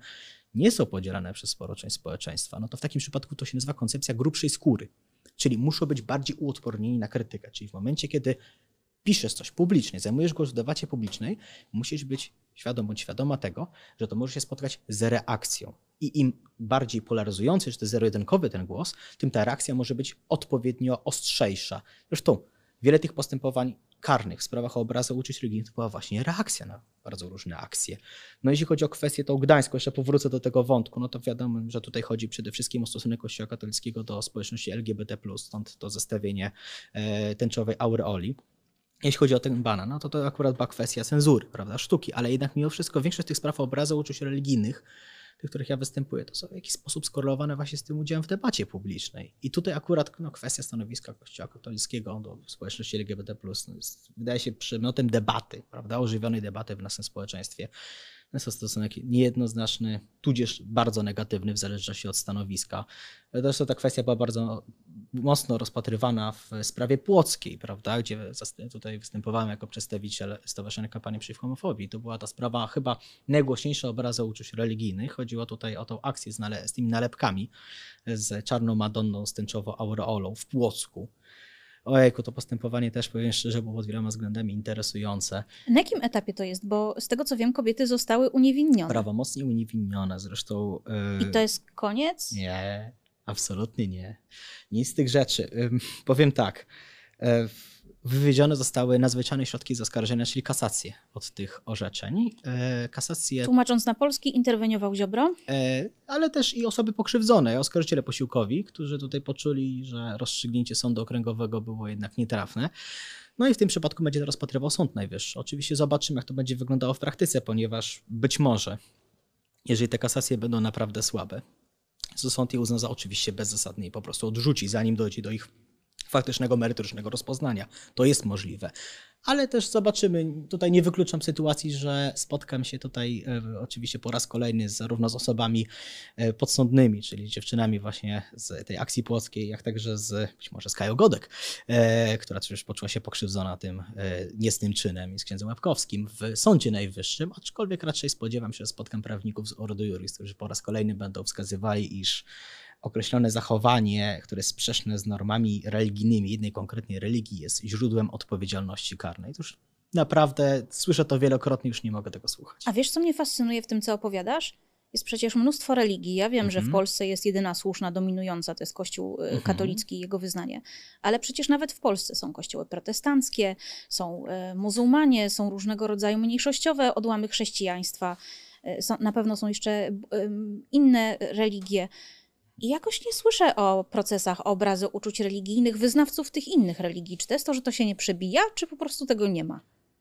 nie są podzielane przez sporo część społeczeństwa, no to w takim przypadku to się nazywa koncepcja grubszej skóry. Czyli muszą być bardziej uodpornieni na krytykę. Czyli w momencie, kiedy piszesz coś publicznie, zajmujesz głos w debacie publicznej, musisz być świadom bądź świadoma tego, że to może się spotkać z reakcją. I im bardziej polaryzujący, czy to zero-jedynkowy ten głos, tym ta reakcja może być odpowiednio ostrzejsza. Zresztą wiele tych postępowań karnych w sprawach o obrazę uczuć to była właśnie reakcja na bardzo różne akcje. No jeśli chodzi o kwestię tą Gdańską, jeszcze powrócę do tego wątku, no to wiadomo, że tutaj chodzi przede wszystkim o stosunek Kościoła katolickiego do społeczności LGBT+, stąd to zestawienie e, tęczowej aureoli. Jeśli chodzi o ten bana, no to to akurat była kwestia cenzury, prawda, sztuki, ale jednak mimo wszystko większość tych spraw obrazu, uczuć religijnych, tych, których ja występuję, to są w jakiś sposób skorelowane właśnie z tym udziałem w debacie publicznej. I tutaj akurat no, kwestia stanowiska Kościoła katolickiego do społeczności LGBT, no, jest, wydaje się, przedmiotem debaty, prawda, ożywionej debaty w naszym społeczeństwie. Jest to stosunek niejednoznaczny, tudzież bardzo negatywny w zależności od stanowiska. Zresztą ta kwestia była bardzo mocno rozpatrywana w sprawie płockiej, prawda, gdzie tutaj występowałem jako przedstawiciel Stowarzyszenia Kampanii Przeciw Homofobii. To była ta sprawa chyba najgłośniejsza obraza uczuć religijnych. Chodziło tutaj o tą akcję z, nale- z tymi nalepkami z czarną Madonną z tęczową aureolą w Płocku ojejku, to postępowanie też powiem szczerze było pod wieloma względami interesujące. Na jakim etapie to jest? Bo z tego co wiem, kobiety zostały uniewinnione. Prawomocnie uniewinnione zresztą. Yy... I to jest koniec? Nie, absolutnie nie. Nic z tych rzeczy. Yy, powiem tak. Yy, Wywiedzione zostały nadzwyczajne środki zaskarżenia, czyli kasacje od tych orzeczeń. E, kasacje... Tłumacząc na polski, interweniował Ziobro? E, ale też i osoby pokrzywdzone, oskarżyciele posiłkowi, którzy tutaj poczuli, że rozstrzygnięcie sądu okręgowego było jednak nietrafne. No i w tym przypadku będzie to rozpatrywał Sąd Najwyższy. Oczywiście zobaczymy, jak to będzie wyglądało w praktyce, ponieważ być może, jeżeli te kasacje będą naprawdę słabe, to sąd je uzna za oczywiście bezzasadne i po prostu odrzuci, zanim dojdzie do ich faktycznego, merytorycznego rozpoznania. To jest możliwe. Ale też zobaczymy, tutaj nie wykluczam sytuacji, że spotkam się tutaj e, oczywiście po raz kolejny z, zarówno z osobami e, podsądnymi, czyli dziewczynami właśnie z tej akcji płockiej, jak także z być może z Kają Godek, e, która przecież poczuła się pokrzywdzona tym niesnym czynem i z księdzem Łapkowskim w Sądzie Najwyższym, aczkolwiek raczej spodziewam się, że spotkam prawników z Ordo Juris, którzy po raz kolejny będą wskazywali, iż określone zachowanie, które jest sprzeczne z normami religijnymi jednej konkretnej religii, jest źródłem odpowiedzialności karnej. To już naprawdę słyszę to wielokrotnie, już nie mogę tego słuchać. A wiesz, co mnie fascynuje w tym, co opowiadasz? Jest przecież mnóstwo religii. Ja wiem, mhm. że w mhm. Polsce jest jedyna słuszna, dominująca, to jest Kościół e, mhm. katolicki i jego wyznanie. Ale przecież nawet w Polsce są kościoły protestanckie, są e, muzułmanie, są różnego rodzaju mniejszościowe odłamy chrześcijaństwa. E, na pewno są jeszcze inne religie. I jakoś nie słyszę o procesach obrazy uczuć religijnych wyznawców tych innych religii. Czy to jest to, że to się nie przebija, czy po prostu tego nie ma?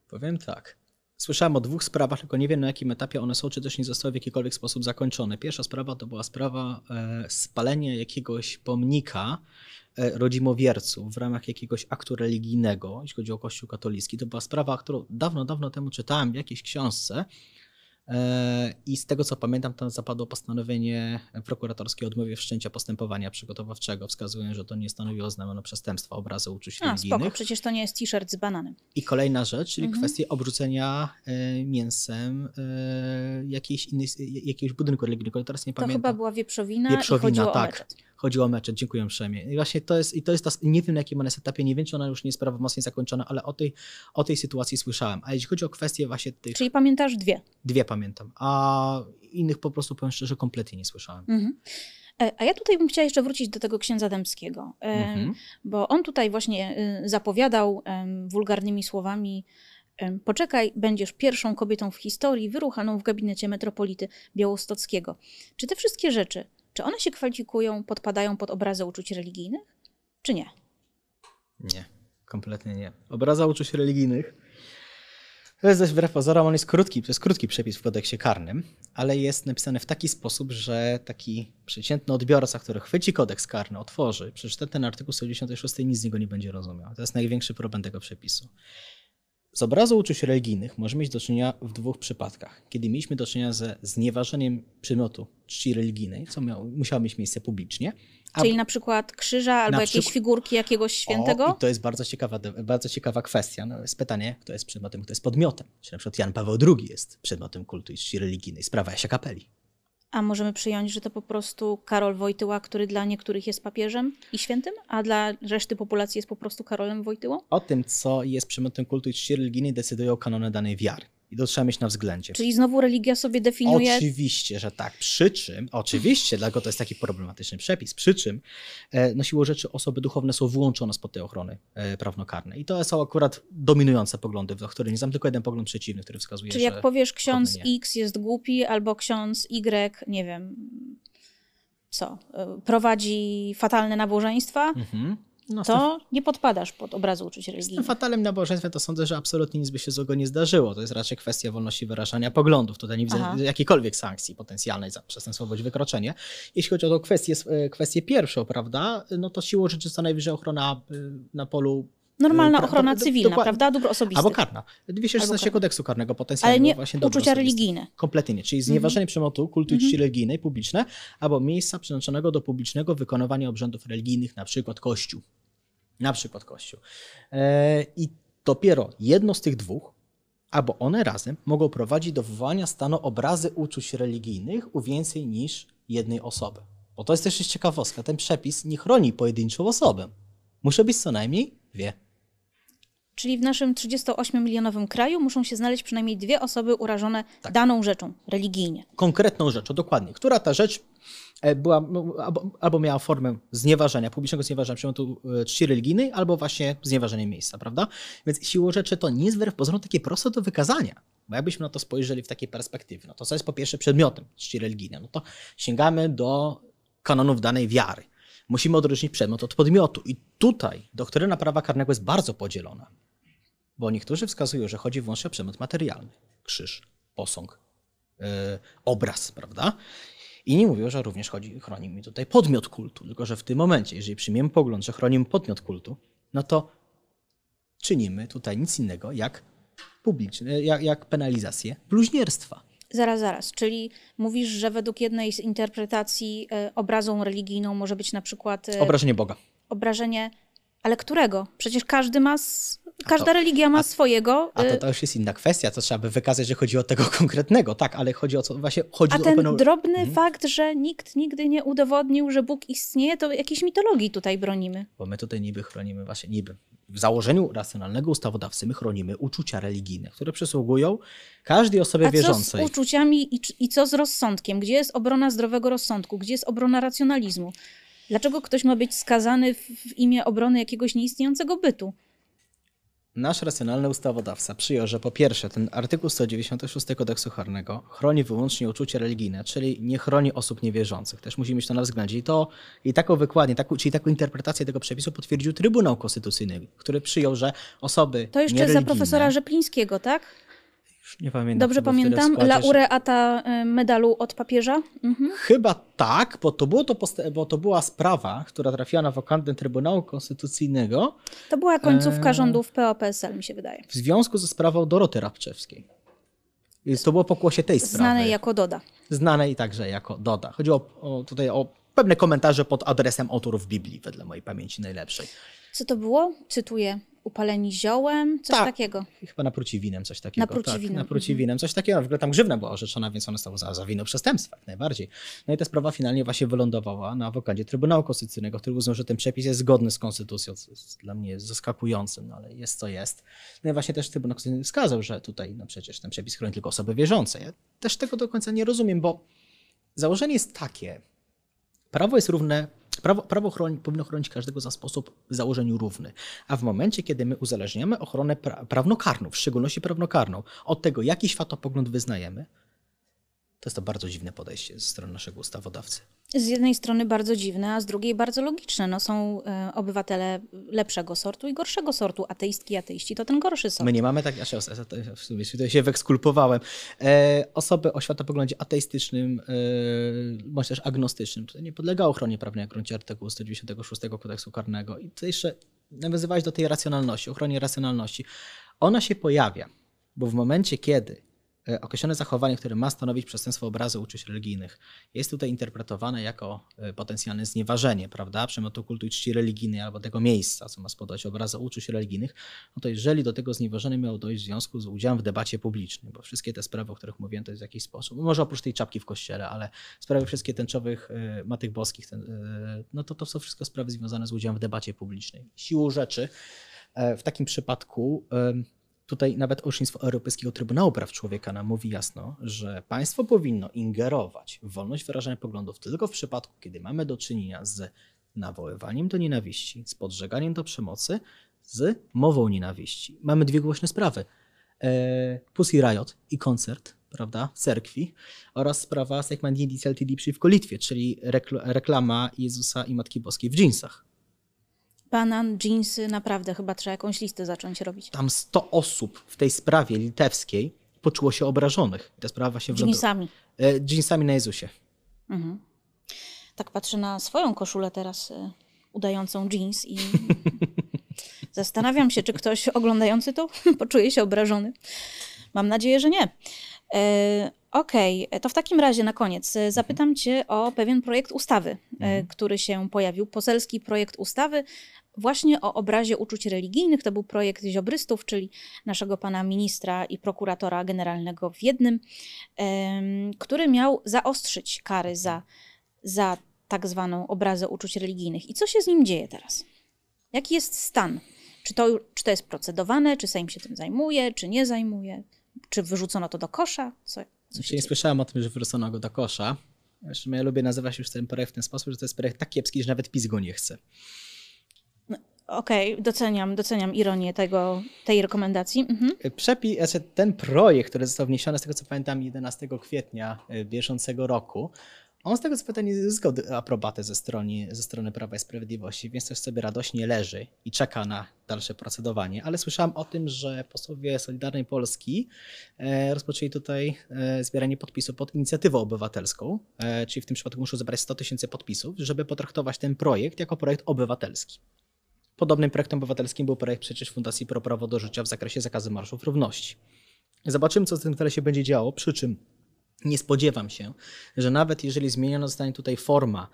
Powiem tak. Słyszałem o dwóch sprawach, tylko nie wiem na jakim etapie one są, czy też nie zostały w jakikolwiek sposób zakończone. Pierwsza sprawa to była sprawa e, spalenia jakiegoś pomnika e, rodzimowierców w ramach jakiegoś aktu religijnego, jeśli chodzi o Kościół katolicki. To była sprawa, którą dawno, dawno temu czytałem w jakiejś książce E, I z tego co pamiętam, tam zapadło postanowienie prokuratorskie o odmowie wszczęcia postępowania przygotowawczego, wskazując, że to nie stanowiło znamiona przestępstwa obrazu uczuć A, religijnych. Spoko, przecież to nie jest t-shirt z bananem. I kolejna rzecz, czyli mhm. kwestia obrzucenia e, mięsem e, jakiejś innej, jakiegoś budynku religijnego. Teraz nie pamiętam. To chyba była wieprzowina, wieprzowina i chodziło tak. o chodziło o mecze. Dziękuję Szemie. I właśnie to jest, i to jest ta, nie wiem na jakim ona jest etapie, nie wiem czy ona już nie jest prawomocnie zakończona, ale o tej, o tej sytuacji słyszałem. A jeśli chodzi o kwestie właśnie tych... Czyli pamiętasz dwie? Dwie pamiętam, a innych po prostu powiem szczerze kompletnie nie słyszałem. Mhm. E, a ja tutaj bym chciała jeszcze wrócić do tego księdza Dębskiego, mhm. bo on tutaj właśnie y, zapowiadał wulgarnymi słowami Poczekaj, będziesz pierwszą kobietą w historii wyruchaną w gabinecie metropolity białostockiego. Czy te wszystkie rzeczy czy one się kwalifikują, podpadają pod obrazę uczuć religijnych, czy nie? Nie, kompletnie nie. Obraza uczuć religijnych to jest dość wbrew pozorom, on jest krótki, to jest krótki przepis w kodeksie karnym, ale jest napisany w taki sposób, że taki przeciętny odbiorca, który chwyci kodeks karny, otworzy, przeczyta ten artykuł i nic z niego nie będzie rozumiał. To jest największy problem tego przepisu. Z obrazu uczuć religijnych możemy mieć do czynienia w dwóch przypadkach. Kiedy mieliśmy do czynienia ze znieważeniem przymiotu czci religijnej, co miało, musiało mieć miejsce publicznie. A... Czyli na przykład krzyża albo jakiejś figurki jakiegoś świętego? O, to jest bardzo ciekawa, bardzo ciekawa kwestia. No, jest pytanie, kto jest przedmiotem, kto jest podmiotem. Czy na przykład Jan Paweł II jest przedmiotem kultu i czci religijnej, sprawa Jasia Kapeli a możemy przyjąć, że to po prostu Karol Wojtyła, który dla niektórych jest papieżem i świętym, a dla reszty populacji jest po prostu Karolem Wojtyłą? O tym, co jest przedmiotem kultu i czci religijnej, decydują kanony danej wiary. I to trzeba mieć na względzie. Czyli znowu religia sobie definiuje. Oczywiście, że tak. Przy czym, oczywiście, dlatego to jest taki problematyczny przepis. Przy czym, e, no siłą rzeczy, osoby duchowne są wyłączone spod tej ochrony e, prawnokarnej. I to są akurat dominujące poglądy w znam tylko jeden pogląd przeciwny, który wskazuje Czyli że jak powiesz, ksiądz X jest głupi, albo ksiądz Y, nie wiem, co, e, prowadzi fatalne nabożeństwa, mhm no, to nie podpadasz pod obrazu uczuć religijnych. Z Fatalem fatalnym nabożeństwem to sądzę, że absolutnie nic by się złego nie zdarzyło. To jest raczej kwestia wolności wyrażania poglądów. Tutaj nie widzę Aha. jakiejkolwiek sankcji potencjalnej za przestępstwowość wykroczenie. Jeśli chodzi o tę kwestię, e, kwestię pierwszą, prawda, no to siłą rzeczy co najwyżej ochrona e, na polu Normalna y, tak, ochrona cywilna, do, prawda? Dóbr osobisty. Albo karna. 216 albo kodeksu karnego potencjalnie. Ale nie właśnie uczucia osobiste. religijne. Kompletnie nie. Czyli mhm. znieważenie mm -hmm. przemotu, kultu i mm -hmm. religijnej publiczne albo miejsca przeznaczonego do publicznego wykonywania obrzędów religijnych, na przykład kościół. Na przykład kościół. E, I dopiero jedno z tych dwóch albo one razem mogą prowadzić do wywołania stanu obrazy uczuć religijnych u więcej niż jednej osoby. Bo to jest też ciekawostka. Ten przepis nie chroni pojedynczą osobę. Muszę być co najmniej dwie. Czyli w naszym 38-milionowym kraju muszą się znaleźć przynajmniej dwie osoby urażone tak. daną rzeczą, religijnie. Konkretną rzeczą, dokładnie. Która ta rzecz e, była, albo, albo miała formę znieważenia, publicznego znieważenia przymiotu e, czci religijnej, albo właśnie znieważenia miejsca, prawda? Więc siłą rzeczy to nie jest wbrew pozorom takie proste do wykazania. Bo jakbyśmy na to spojrzeli w takiej perspektywie, no to co jest po pierwsze przedmiotem czci religijnej? No to sięgamy do kanonów danej wiary. Musimy odróżnić przedmiot od podmiotu. I tutaj doktryna prawa karnego jest bardzo podzielona bo niektórzy wskazują, że chodzi wyłącznie o przedmiot materialny. Krzyż, posąg, yy, obraz, prawda? I nie mówią, że również chodzi, chroni mi tutaj podmiot kultu, tylko że w tym momencie, jeżeli przyjmiemy pogląd, że chronimy podmiot kultu, no to czynimy tutaj nic innego jak publiczne, jak, jak penalizację bluźnierstwa. Zaraz, zaraz. Czyli mówisz, że według jednej z interpretacji y, obrazą religijną może być na przykład. Y, Obrażenie Boga. Obrażenie, ale którego? Przecież każdy ma każda to, religia ma a, swojego. A to, y, to, już jest inna kwestia, to trzeba by wykazać, że chodzi o tego konkretnego, tak, ale chodzi o co właśnie chodzi a o ten drobny hmm. fakt, że nikt nigdy nie udowodnił, że Bóg istnieje, to jakiejś mitologii tutaj bronimy. Bo my tutaj niby chronimy właśnie niby. W założeniu racjonalnego ustawodawcy my chronimy uczucia religijne, które przysługują każdej osobie a wierzącej. Co z uczuciami i, i co z rozsądkiem? Gdzie jest obrona zdrowego rozsądku? Gdzie jest obrona racjonalizmu? Dlaczego ktoś ma być skazany w, w imię obrony jakiegoś nieistniejącego bytu? Nasz racjonalny ustawodawca przyjął, że po pierwsze ten artykuł 196 kodeksu karnego chroni wyłącznie uczucie religijne, czyli nie chroni osób niewierzących. Też musimy mieć to na względzie. I to i taką wykładnię, taką, czyli taką interpretację tego przepisu potwierdził Trybunał Konstytucyjny, który przyjął, że osoby To jeszcze za profesora Rzeplińskiego, tak? Nie pamiętam. Dobrze pamiętam. Laureata y, medalu od papieża? Mhm. Chyba tak, bo to, było to bo to była sprawa, która trafiła na wokandę Trybunału Konstytucyjnego. To była końcówka e... rządów PO-PSL, mi się wydaje. W związku ze sprawą Doroty Rabczewskiej. Więc to było pokłosie tej sprawy. Znanej jako Doda. Znanej także jako Doda. Chodziło o, tutaj o pewne komentarze pod adresem autorów Biblii, wedle mojej pamięci najlepszej. Co to było? Cytuję upaleni ziołem, coś tak. takiego. Chyba winem, coś takiego. Napruciwinem. Tak, mhm. winem, coś takiego. W ogóle tam grzywna była orzeczona, więc ona została za, za wino przestępstwa, jak najbardziej. No i ta sprawa finalnie właśnie wylądowała na awokadzie Trybunału Konstytucyjnego, który uznał, że ten przepis jest zgodny z konstytucją, co jest dla mnie zaskakującym, no ale jest co jest. No i właśnie też Trybunał Konstytucyjny wskazał, że tutaj no przecież ten przepis chroni tylko osoby wierzące. Ja też tego do końca nie rozumiem, bo założenie jest takie, prawo jest równe Prawo, prawo chroni, powinno chronić każdego za sposób w założeniu równy. A w momencie, kiedy my uzależniamy ochronę pra, prawnokarną, w szczególności prawnokarną, od tego, jaki światopogląd wyznajemy, to jest to bardzo dziwne podejście ze strony naszego ustawodawcy. Z jednej strony bardzo dziwne, a z drugiej bardzo logiczne. No, są e, obywatele lepszego sortu i gorszego sortu. Ateistki i ateiści to ten gorszy sort. My nie mamy takich, osób. w sumie tutaj się wekskulpowałem. E, osoby o światopoglądzie ateistycznym e, bądź też agnostycznym tutaj nie podlega ochronie prawnej na gruncie artykułu 196 kodeksu karnego. I to jeszcze nawiązywałeś do tej racjonalności, ochronie racjonalności. Ona się pojawia, bo w momencie, kiedy E, określone zachowanie, które ma stanowić przestępstwo obrazu uczuć religijnych, jest tutaj interpretowane jako e, potencjalne znieważenie, prawda, przemiotu kultu i czci religijnej albo tego miejsca, co ma spodobać obrazu uczuć religijnych, no to jeżeli do tego znieważenia miało dojść w związku z udziałem w debacie publicznej, bo wszystkie te sprawy, o których mówiłem, to jest w jakiś sposób, może oprócz tej czapki w kościele, ale sprawy wszystkie tęczowych e, matych boskich, no to to są wszystko sprawy związane z udziałem w debacie publicznej. Siłą rzeczy w takim przypadku Tutaj nawet orzecznictwo Europejskiego Trybunału Praw Człowieka nam mówi jasno, że państwo powinno ingerować w wolność wyrażania poglądów tylko w przypadku, kiedy mamy do czynienia z nawoływaniem do nienawiści, z podżeganiem do przemocy, z mową nienawiści. Mamy dwie głośne sprawy. E, Pussy Riot i koncert, prawda, w cerkwi oraz sprawa Segment Ltd w Kolitwie, czyli reklama Jezusa i Matki Boskiej w dżinsach banan, dżinsy, naprawdę chyba trzeba jakąś listę zacząć robić. Tam 100 osób w tej sprawie litewskiej poczuło się obrażonych. Ta sprawa się wlądła. Dżinsami. E, dżinsami na Jezusie. Mhm. Tak patrzę na swoją koszulę teraz, e, udającą jeans i zastanawiam się, czy ktoś oglądający to poczuje się obrażony. Mam nadzieję, że nie. E, Okej, okay, to w takim razie na koniec e, mhm. zapytam Cię o pewien projekt ustawy, e, mhm. który się pojawił. Poselski projekt ustawy właśnie o obrazie uczuć religijnych. To był projekt Ziobrystów, czyli naszego pana ministra i prokuratora generalnego w jednym, który miał zaostrzyć kary za, mhm. za tak zwaną obrazę uczuć religijnych. I co się z nim dzieje teraz? Jaki jest stan? Czy to, czy to jest procedowane? Czy Sejm się tym zajmuje? Czy nie zajmuje? Czy wyrzucono to do kosza? Co, co się nie słyszałem o tym, że wrócono go do kosza. Zresztą ja lubię nazywać już ten projekt w ten sposób, że to jest projekt tak kiepski, że nawet PiS go nie chce. No, okej, okay, doceniam, doceniam ironię tego, tej rekomendacji. Mhm. Przepi, znaczy ten projekt, który został wniesiony, z tego co pamiętam, 11 kwietnia e, bieżącego roku, on z tego co nie zgody aprobatę ze strony, ze strony Prawa i Sprawiedliwości, więc też sobie radośnie leży i czeka na dalsze procedowanie. Ale słyszałam o tym, że posłowie Solidarnej Polski e, rozpoczęli tutaj e, zbieranie podpisów pod inicjatywą obywatelską, e, czyli w tym przypadku muszą zebrać 100 tysięcy podpisów, żeby potraktować ten projekt jako projekt obywatelski. Podobnym projektem obywatelskim był projekt przecież Fundacji Pro Prawo do Życia w zakresie zakazu marszów równości. Zobaczymy, co w tym tyle się będzie działo, przy czym nie spodziewam się, że nawet jeżeli zmieniona zostanie tutaj forma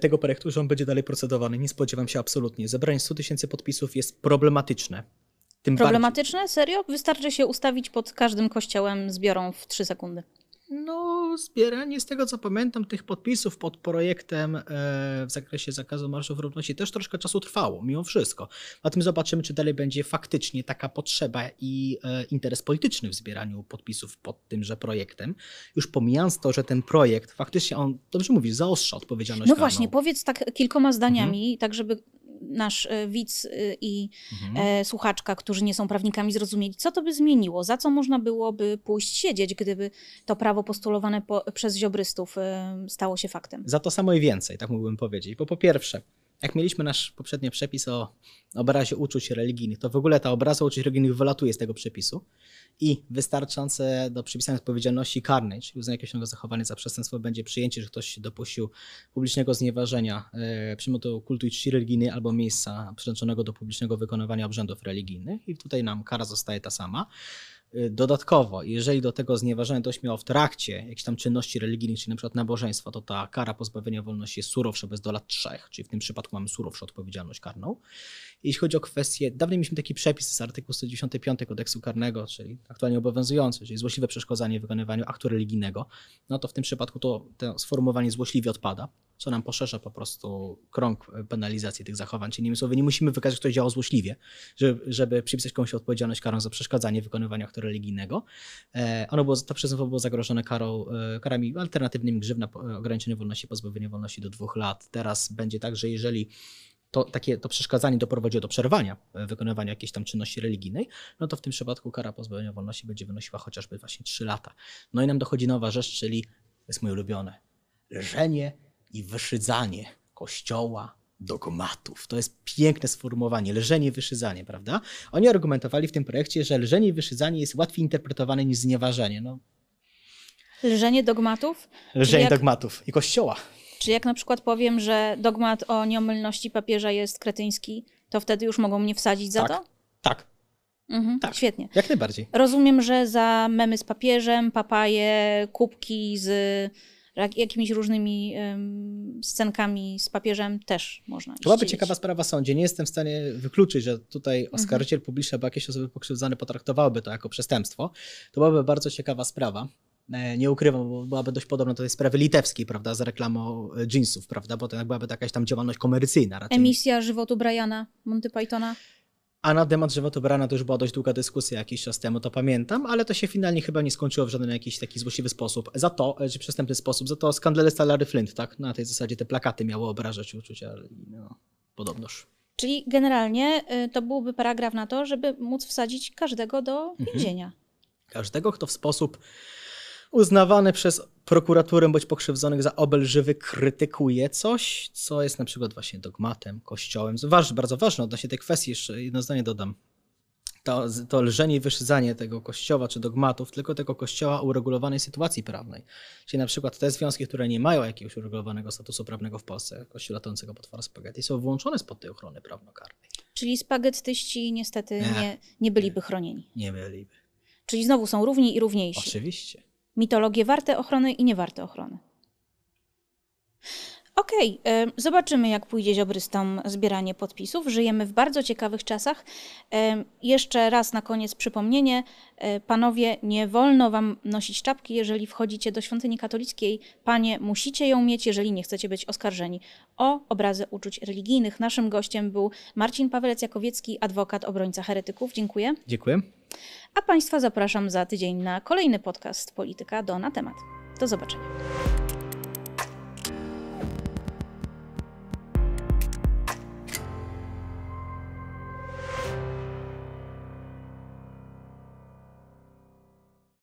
tego projektu, że on będzie dalej procedowany. Nie spodziewam się absolutnie. Zebranie 100 tysięcy podpisów jest problematyczne. Tym problematyczne? Bardziej. Serio? Wystarczy się ustawić pod każdym kościołem, zbiorą w 3 sekundy. No, zbieranie, z tego co pamiętam, tych podpisów pod projektem e, w zakresie zakazu marszów równości też troszkę czasu trwało, mimo wszystko. Na tym zobaczymy, czy dalej będzie faktycznie taka potrzeba i e, interes polityczny w zbieraniu podpisów pod tymże projektem. Już pomijając to, że ten projekt faktycznie, on dobrze mówi, zaostrza odpowiedzialność. No karną. właśnie, powiedz tak kilkoma zdaniami, mhm. tak żeby nasz e, widz e, i mhm. E, słuchaczka, którzy nie są prawnikami, zrozumieli, co to by zmieniło, za co można byłoby pójść siedzieć, gdyby to prawo postulowane po, przez ziobrystów stało się faktem. Za to samo i więcej, tak mógłbym powiedzieć. Bo po pierwsze, jak mieliśmy nasz poprzedni przepis o obrazie uczuć religijnych, to w ogóle ta obraza uczuć religijnych wylatuje z tego przepisu i wystarczające do przypisania odpowiedzialności karnej, czyli uznania jakiegoś zachowania za przestępstwo, będzie przyjęcie, że ktoś się dopuścił publicznego znieważenia e, przymiotu kultu i czci religijnej albo miejsca przeznaczonego do publicznego wykonywania obrzędów religijnych i tutaj nam kara zostaje ta sama. Y, dodatkowo, jeżeli do tego znieważenia miało w trakcie jakichś tam czynności religijnych, czyli na przykład nabożeństwa, to ta kara pozbawienia wolności jest surowsza bez do lat trzech, czyli w tym przypadku mamy surowszą odpowiedzialność karną. Jeśli chodzi o kwestię, dawniej mieliśmy taki przepis z artykułu 195 kodeksu karnego, czyli aktualnie obowiązujący, czyli złośliwe przeszkodzanie w wykonywaniu aktu religijnego, no to w tym przypadku to, to sformułowanie złośliwie odpada, co nam poszerza po prostu krąg penalizacji tych zachowań. Czyli innymi słowy, nie musimy wykazać, że ktoś działał złośliwie, żeby, żeby przypisać komuś odpowiedzialność karą za przeszkadzanie w wykonywaniu aktu religijnego. E, ono było, to przestępstwo było zagrożone karą, e, karami alternatywnymi, grzywna, ograniczenie wolności, pozbawienie wolności do dwóch lat. Teraz będzie tak, że jeżeli to, takie, to przeszkadzanie doprowadziło do przerwania e, wykonywania jakiejś tam czynności religijnej, no to w tym przypadku kara pozbawienia wolności będzie wynosiła chociażby właśnie 3 lata. No i nam dochodzi nowa rzecz, czyli jest moje ulubione, lżenie i wyszydzanie kościoła dogmatów. To jest piękne sformułowanie, lżenie i wyszydzanie, prawda? Oni argumentowali w tym projekcie, że lżenie i wyszydzanie jest łatwiej interpretowane niż znieważenie. No. Lżenie dogmatów? Lżenie jak... dogmatów i kościoła. Czy jak na przykład powiem, że dogmat o nieomylności papieża jest kretyński, to wtedy już mogą mnie wsadzić za tak, to? Tak. Mhm, tak. Świetnie. Jak najbardziej. Rozumiem, że za memy z papieżem, papaje, kubki z jakimiś różnymi scenkami z papieżem też można. To Byłaby ciekawa sprawa w sądzie. Nie jestem w stanie wykluczyć, że tutaj mhm. oskarżyciel mhm. publiczny albo jakieś osoby pokrzywdzone potraktowałyby to jako przestępstwo. To byłaby bardzo ciekawa sprawa. E, nie ukrywam, bo byłaby dość podobna do tej sprawy litewskiej, prawda, z reklamą e, jeansów, prawda, bo to jednak byłaby jakaś tam działalność komercyjna raczej. Emisja żywotu Briana, Monty Pythona. A na temat żywotu Briana to już była dość długa dyskusja jakiś czas temu, to pamiętam, ale to się finalnie chyba nie skończyło w żaden jakiś taki złośliwy sposób. Za to, e, czy przestępny sposób, za to skandale Larry Flint, tak? Na tej zasadzie te plakaty miały obrażać uczucia, no, podobnoż. Czyli generalnie to byłby paragraf na to, żeby móc wsadzić każdego do mhm. więzienia. Mhm. Każdego, kto w sposób uznawany przez prokuraturę bądź pokrzywdzonych za obelżywy krytykuje coś, co jest na przykład właśnie dogmatem, kościołem. Waż, bardzo ważne odnośnie tej kwestii, jeszcze jedno zdanie dodam. To, to lżenie i wyszydzanie tego kościoła czy dogmatów, tylko tego kościoła uregulowanej sytuacji prawnej. Czyli na przykład te związki, które nie mają jakiegoś uregulowanego statusu prawnego w Polsce, kościół latającego potwora spaghetti, są wyłączone spod tej ochrony prawnokarnej. Czyli spagettyści niestety nie, nie, nie byliby chronieni. Nie byliby. Czyli znowu są równi i równiejsi. Oczywiście mitologie warte ochrony i niewarte ochrony. Okej, okay, zobaczymy, jak pójdzie Ziobrystom zbieranie podpisów. Żyjemy w bardzo ciekawych czasach. Jeszcze raz na koniec przypomnienie. E, panowie, nie wolno wam nosić czapki, jeżeli wchodzicie do świątyni katolickiej. Panie, musicie ją mieć, jeżeli nie chcecie być oskarżeni o obrazy uczuć religijnych. Naszym gościem był Marcin Pawelec-Jakowiecki, adwokat, obrońca heretyków. Dziękuję. Dziękuję. A Państwa zapraszam za tydzień na kolejny podcast Polityka do na temat. Do zobaczenia.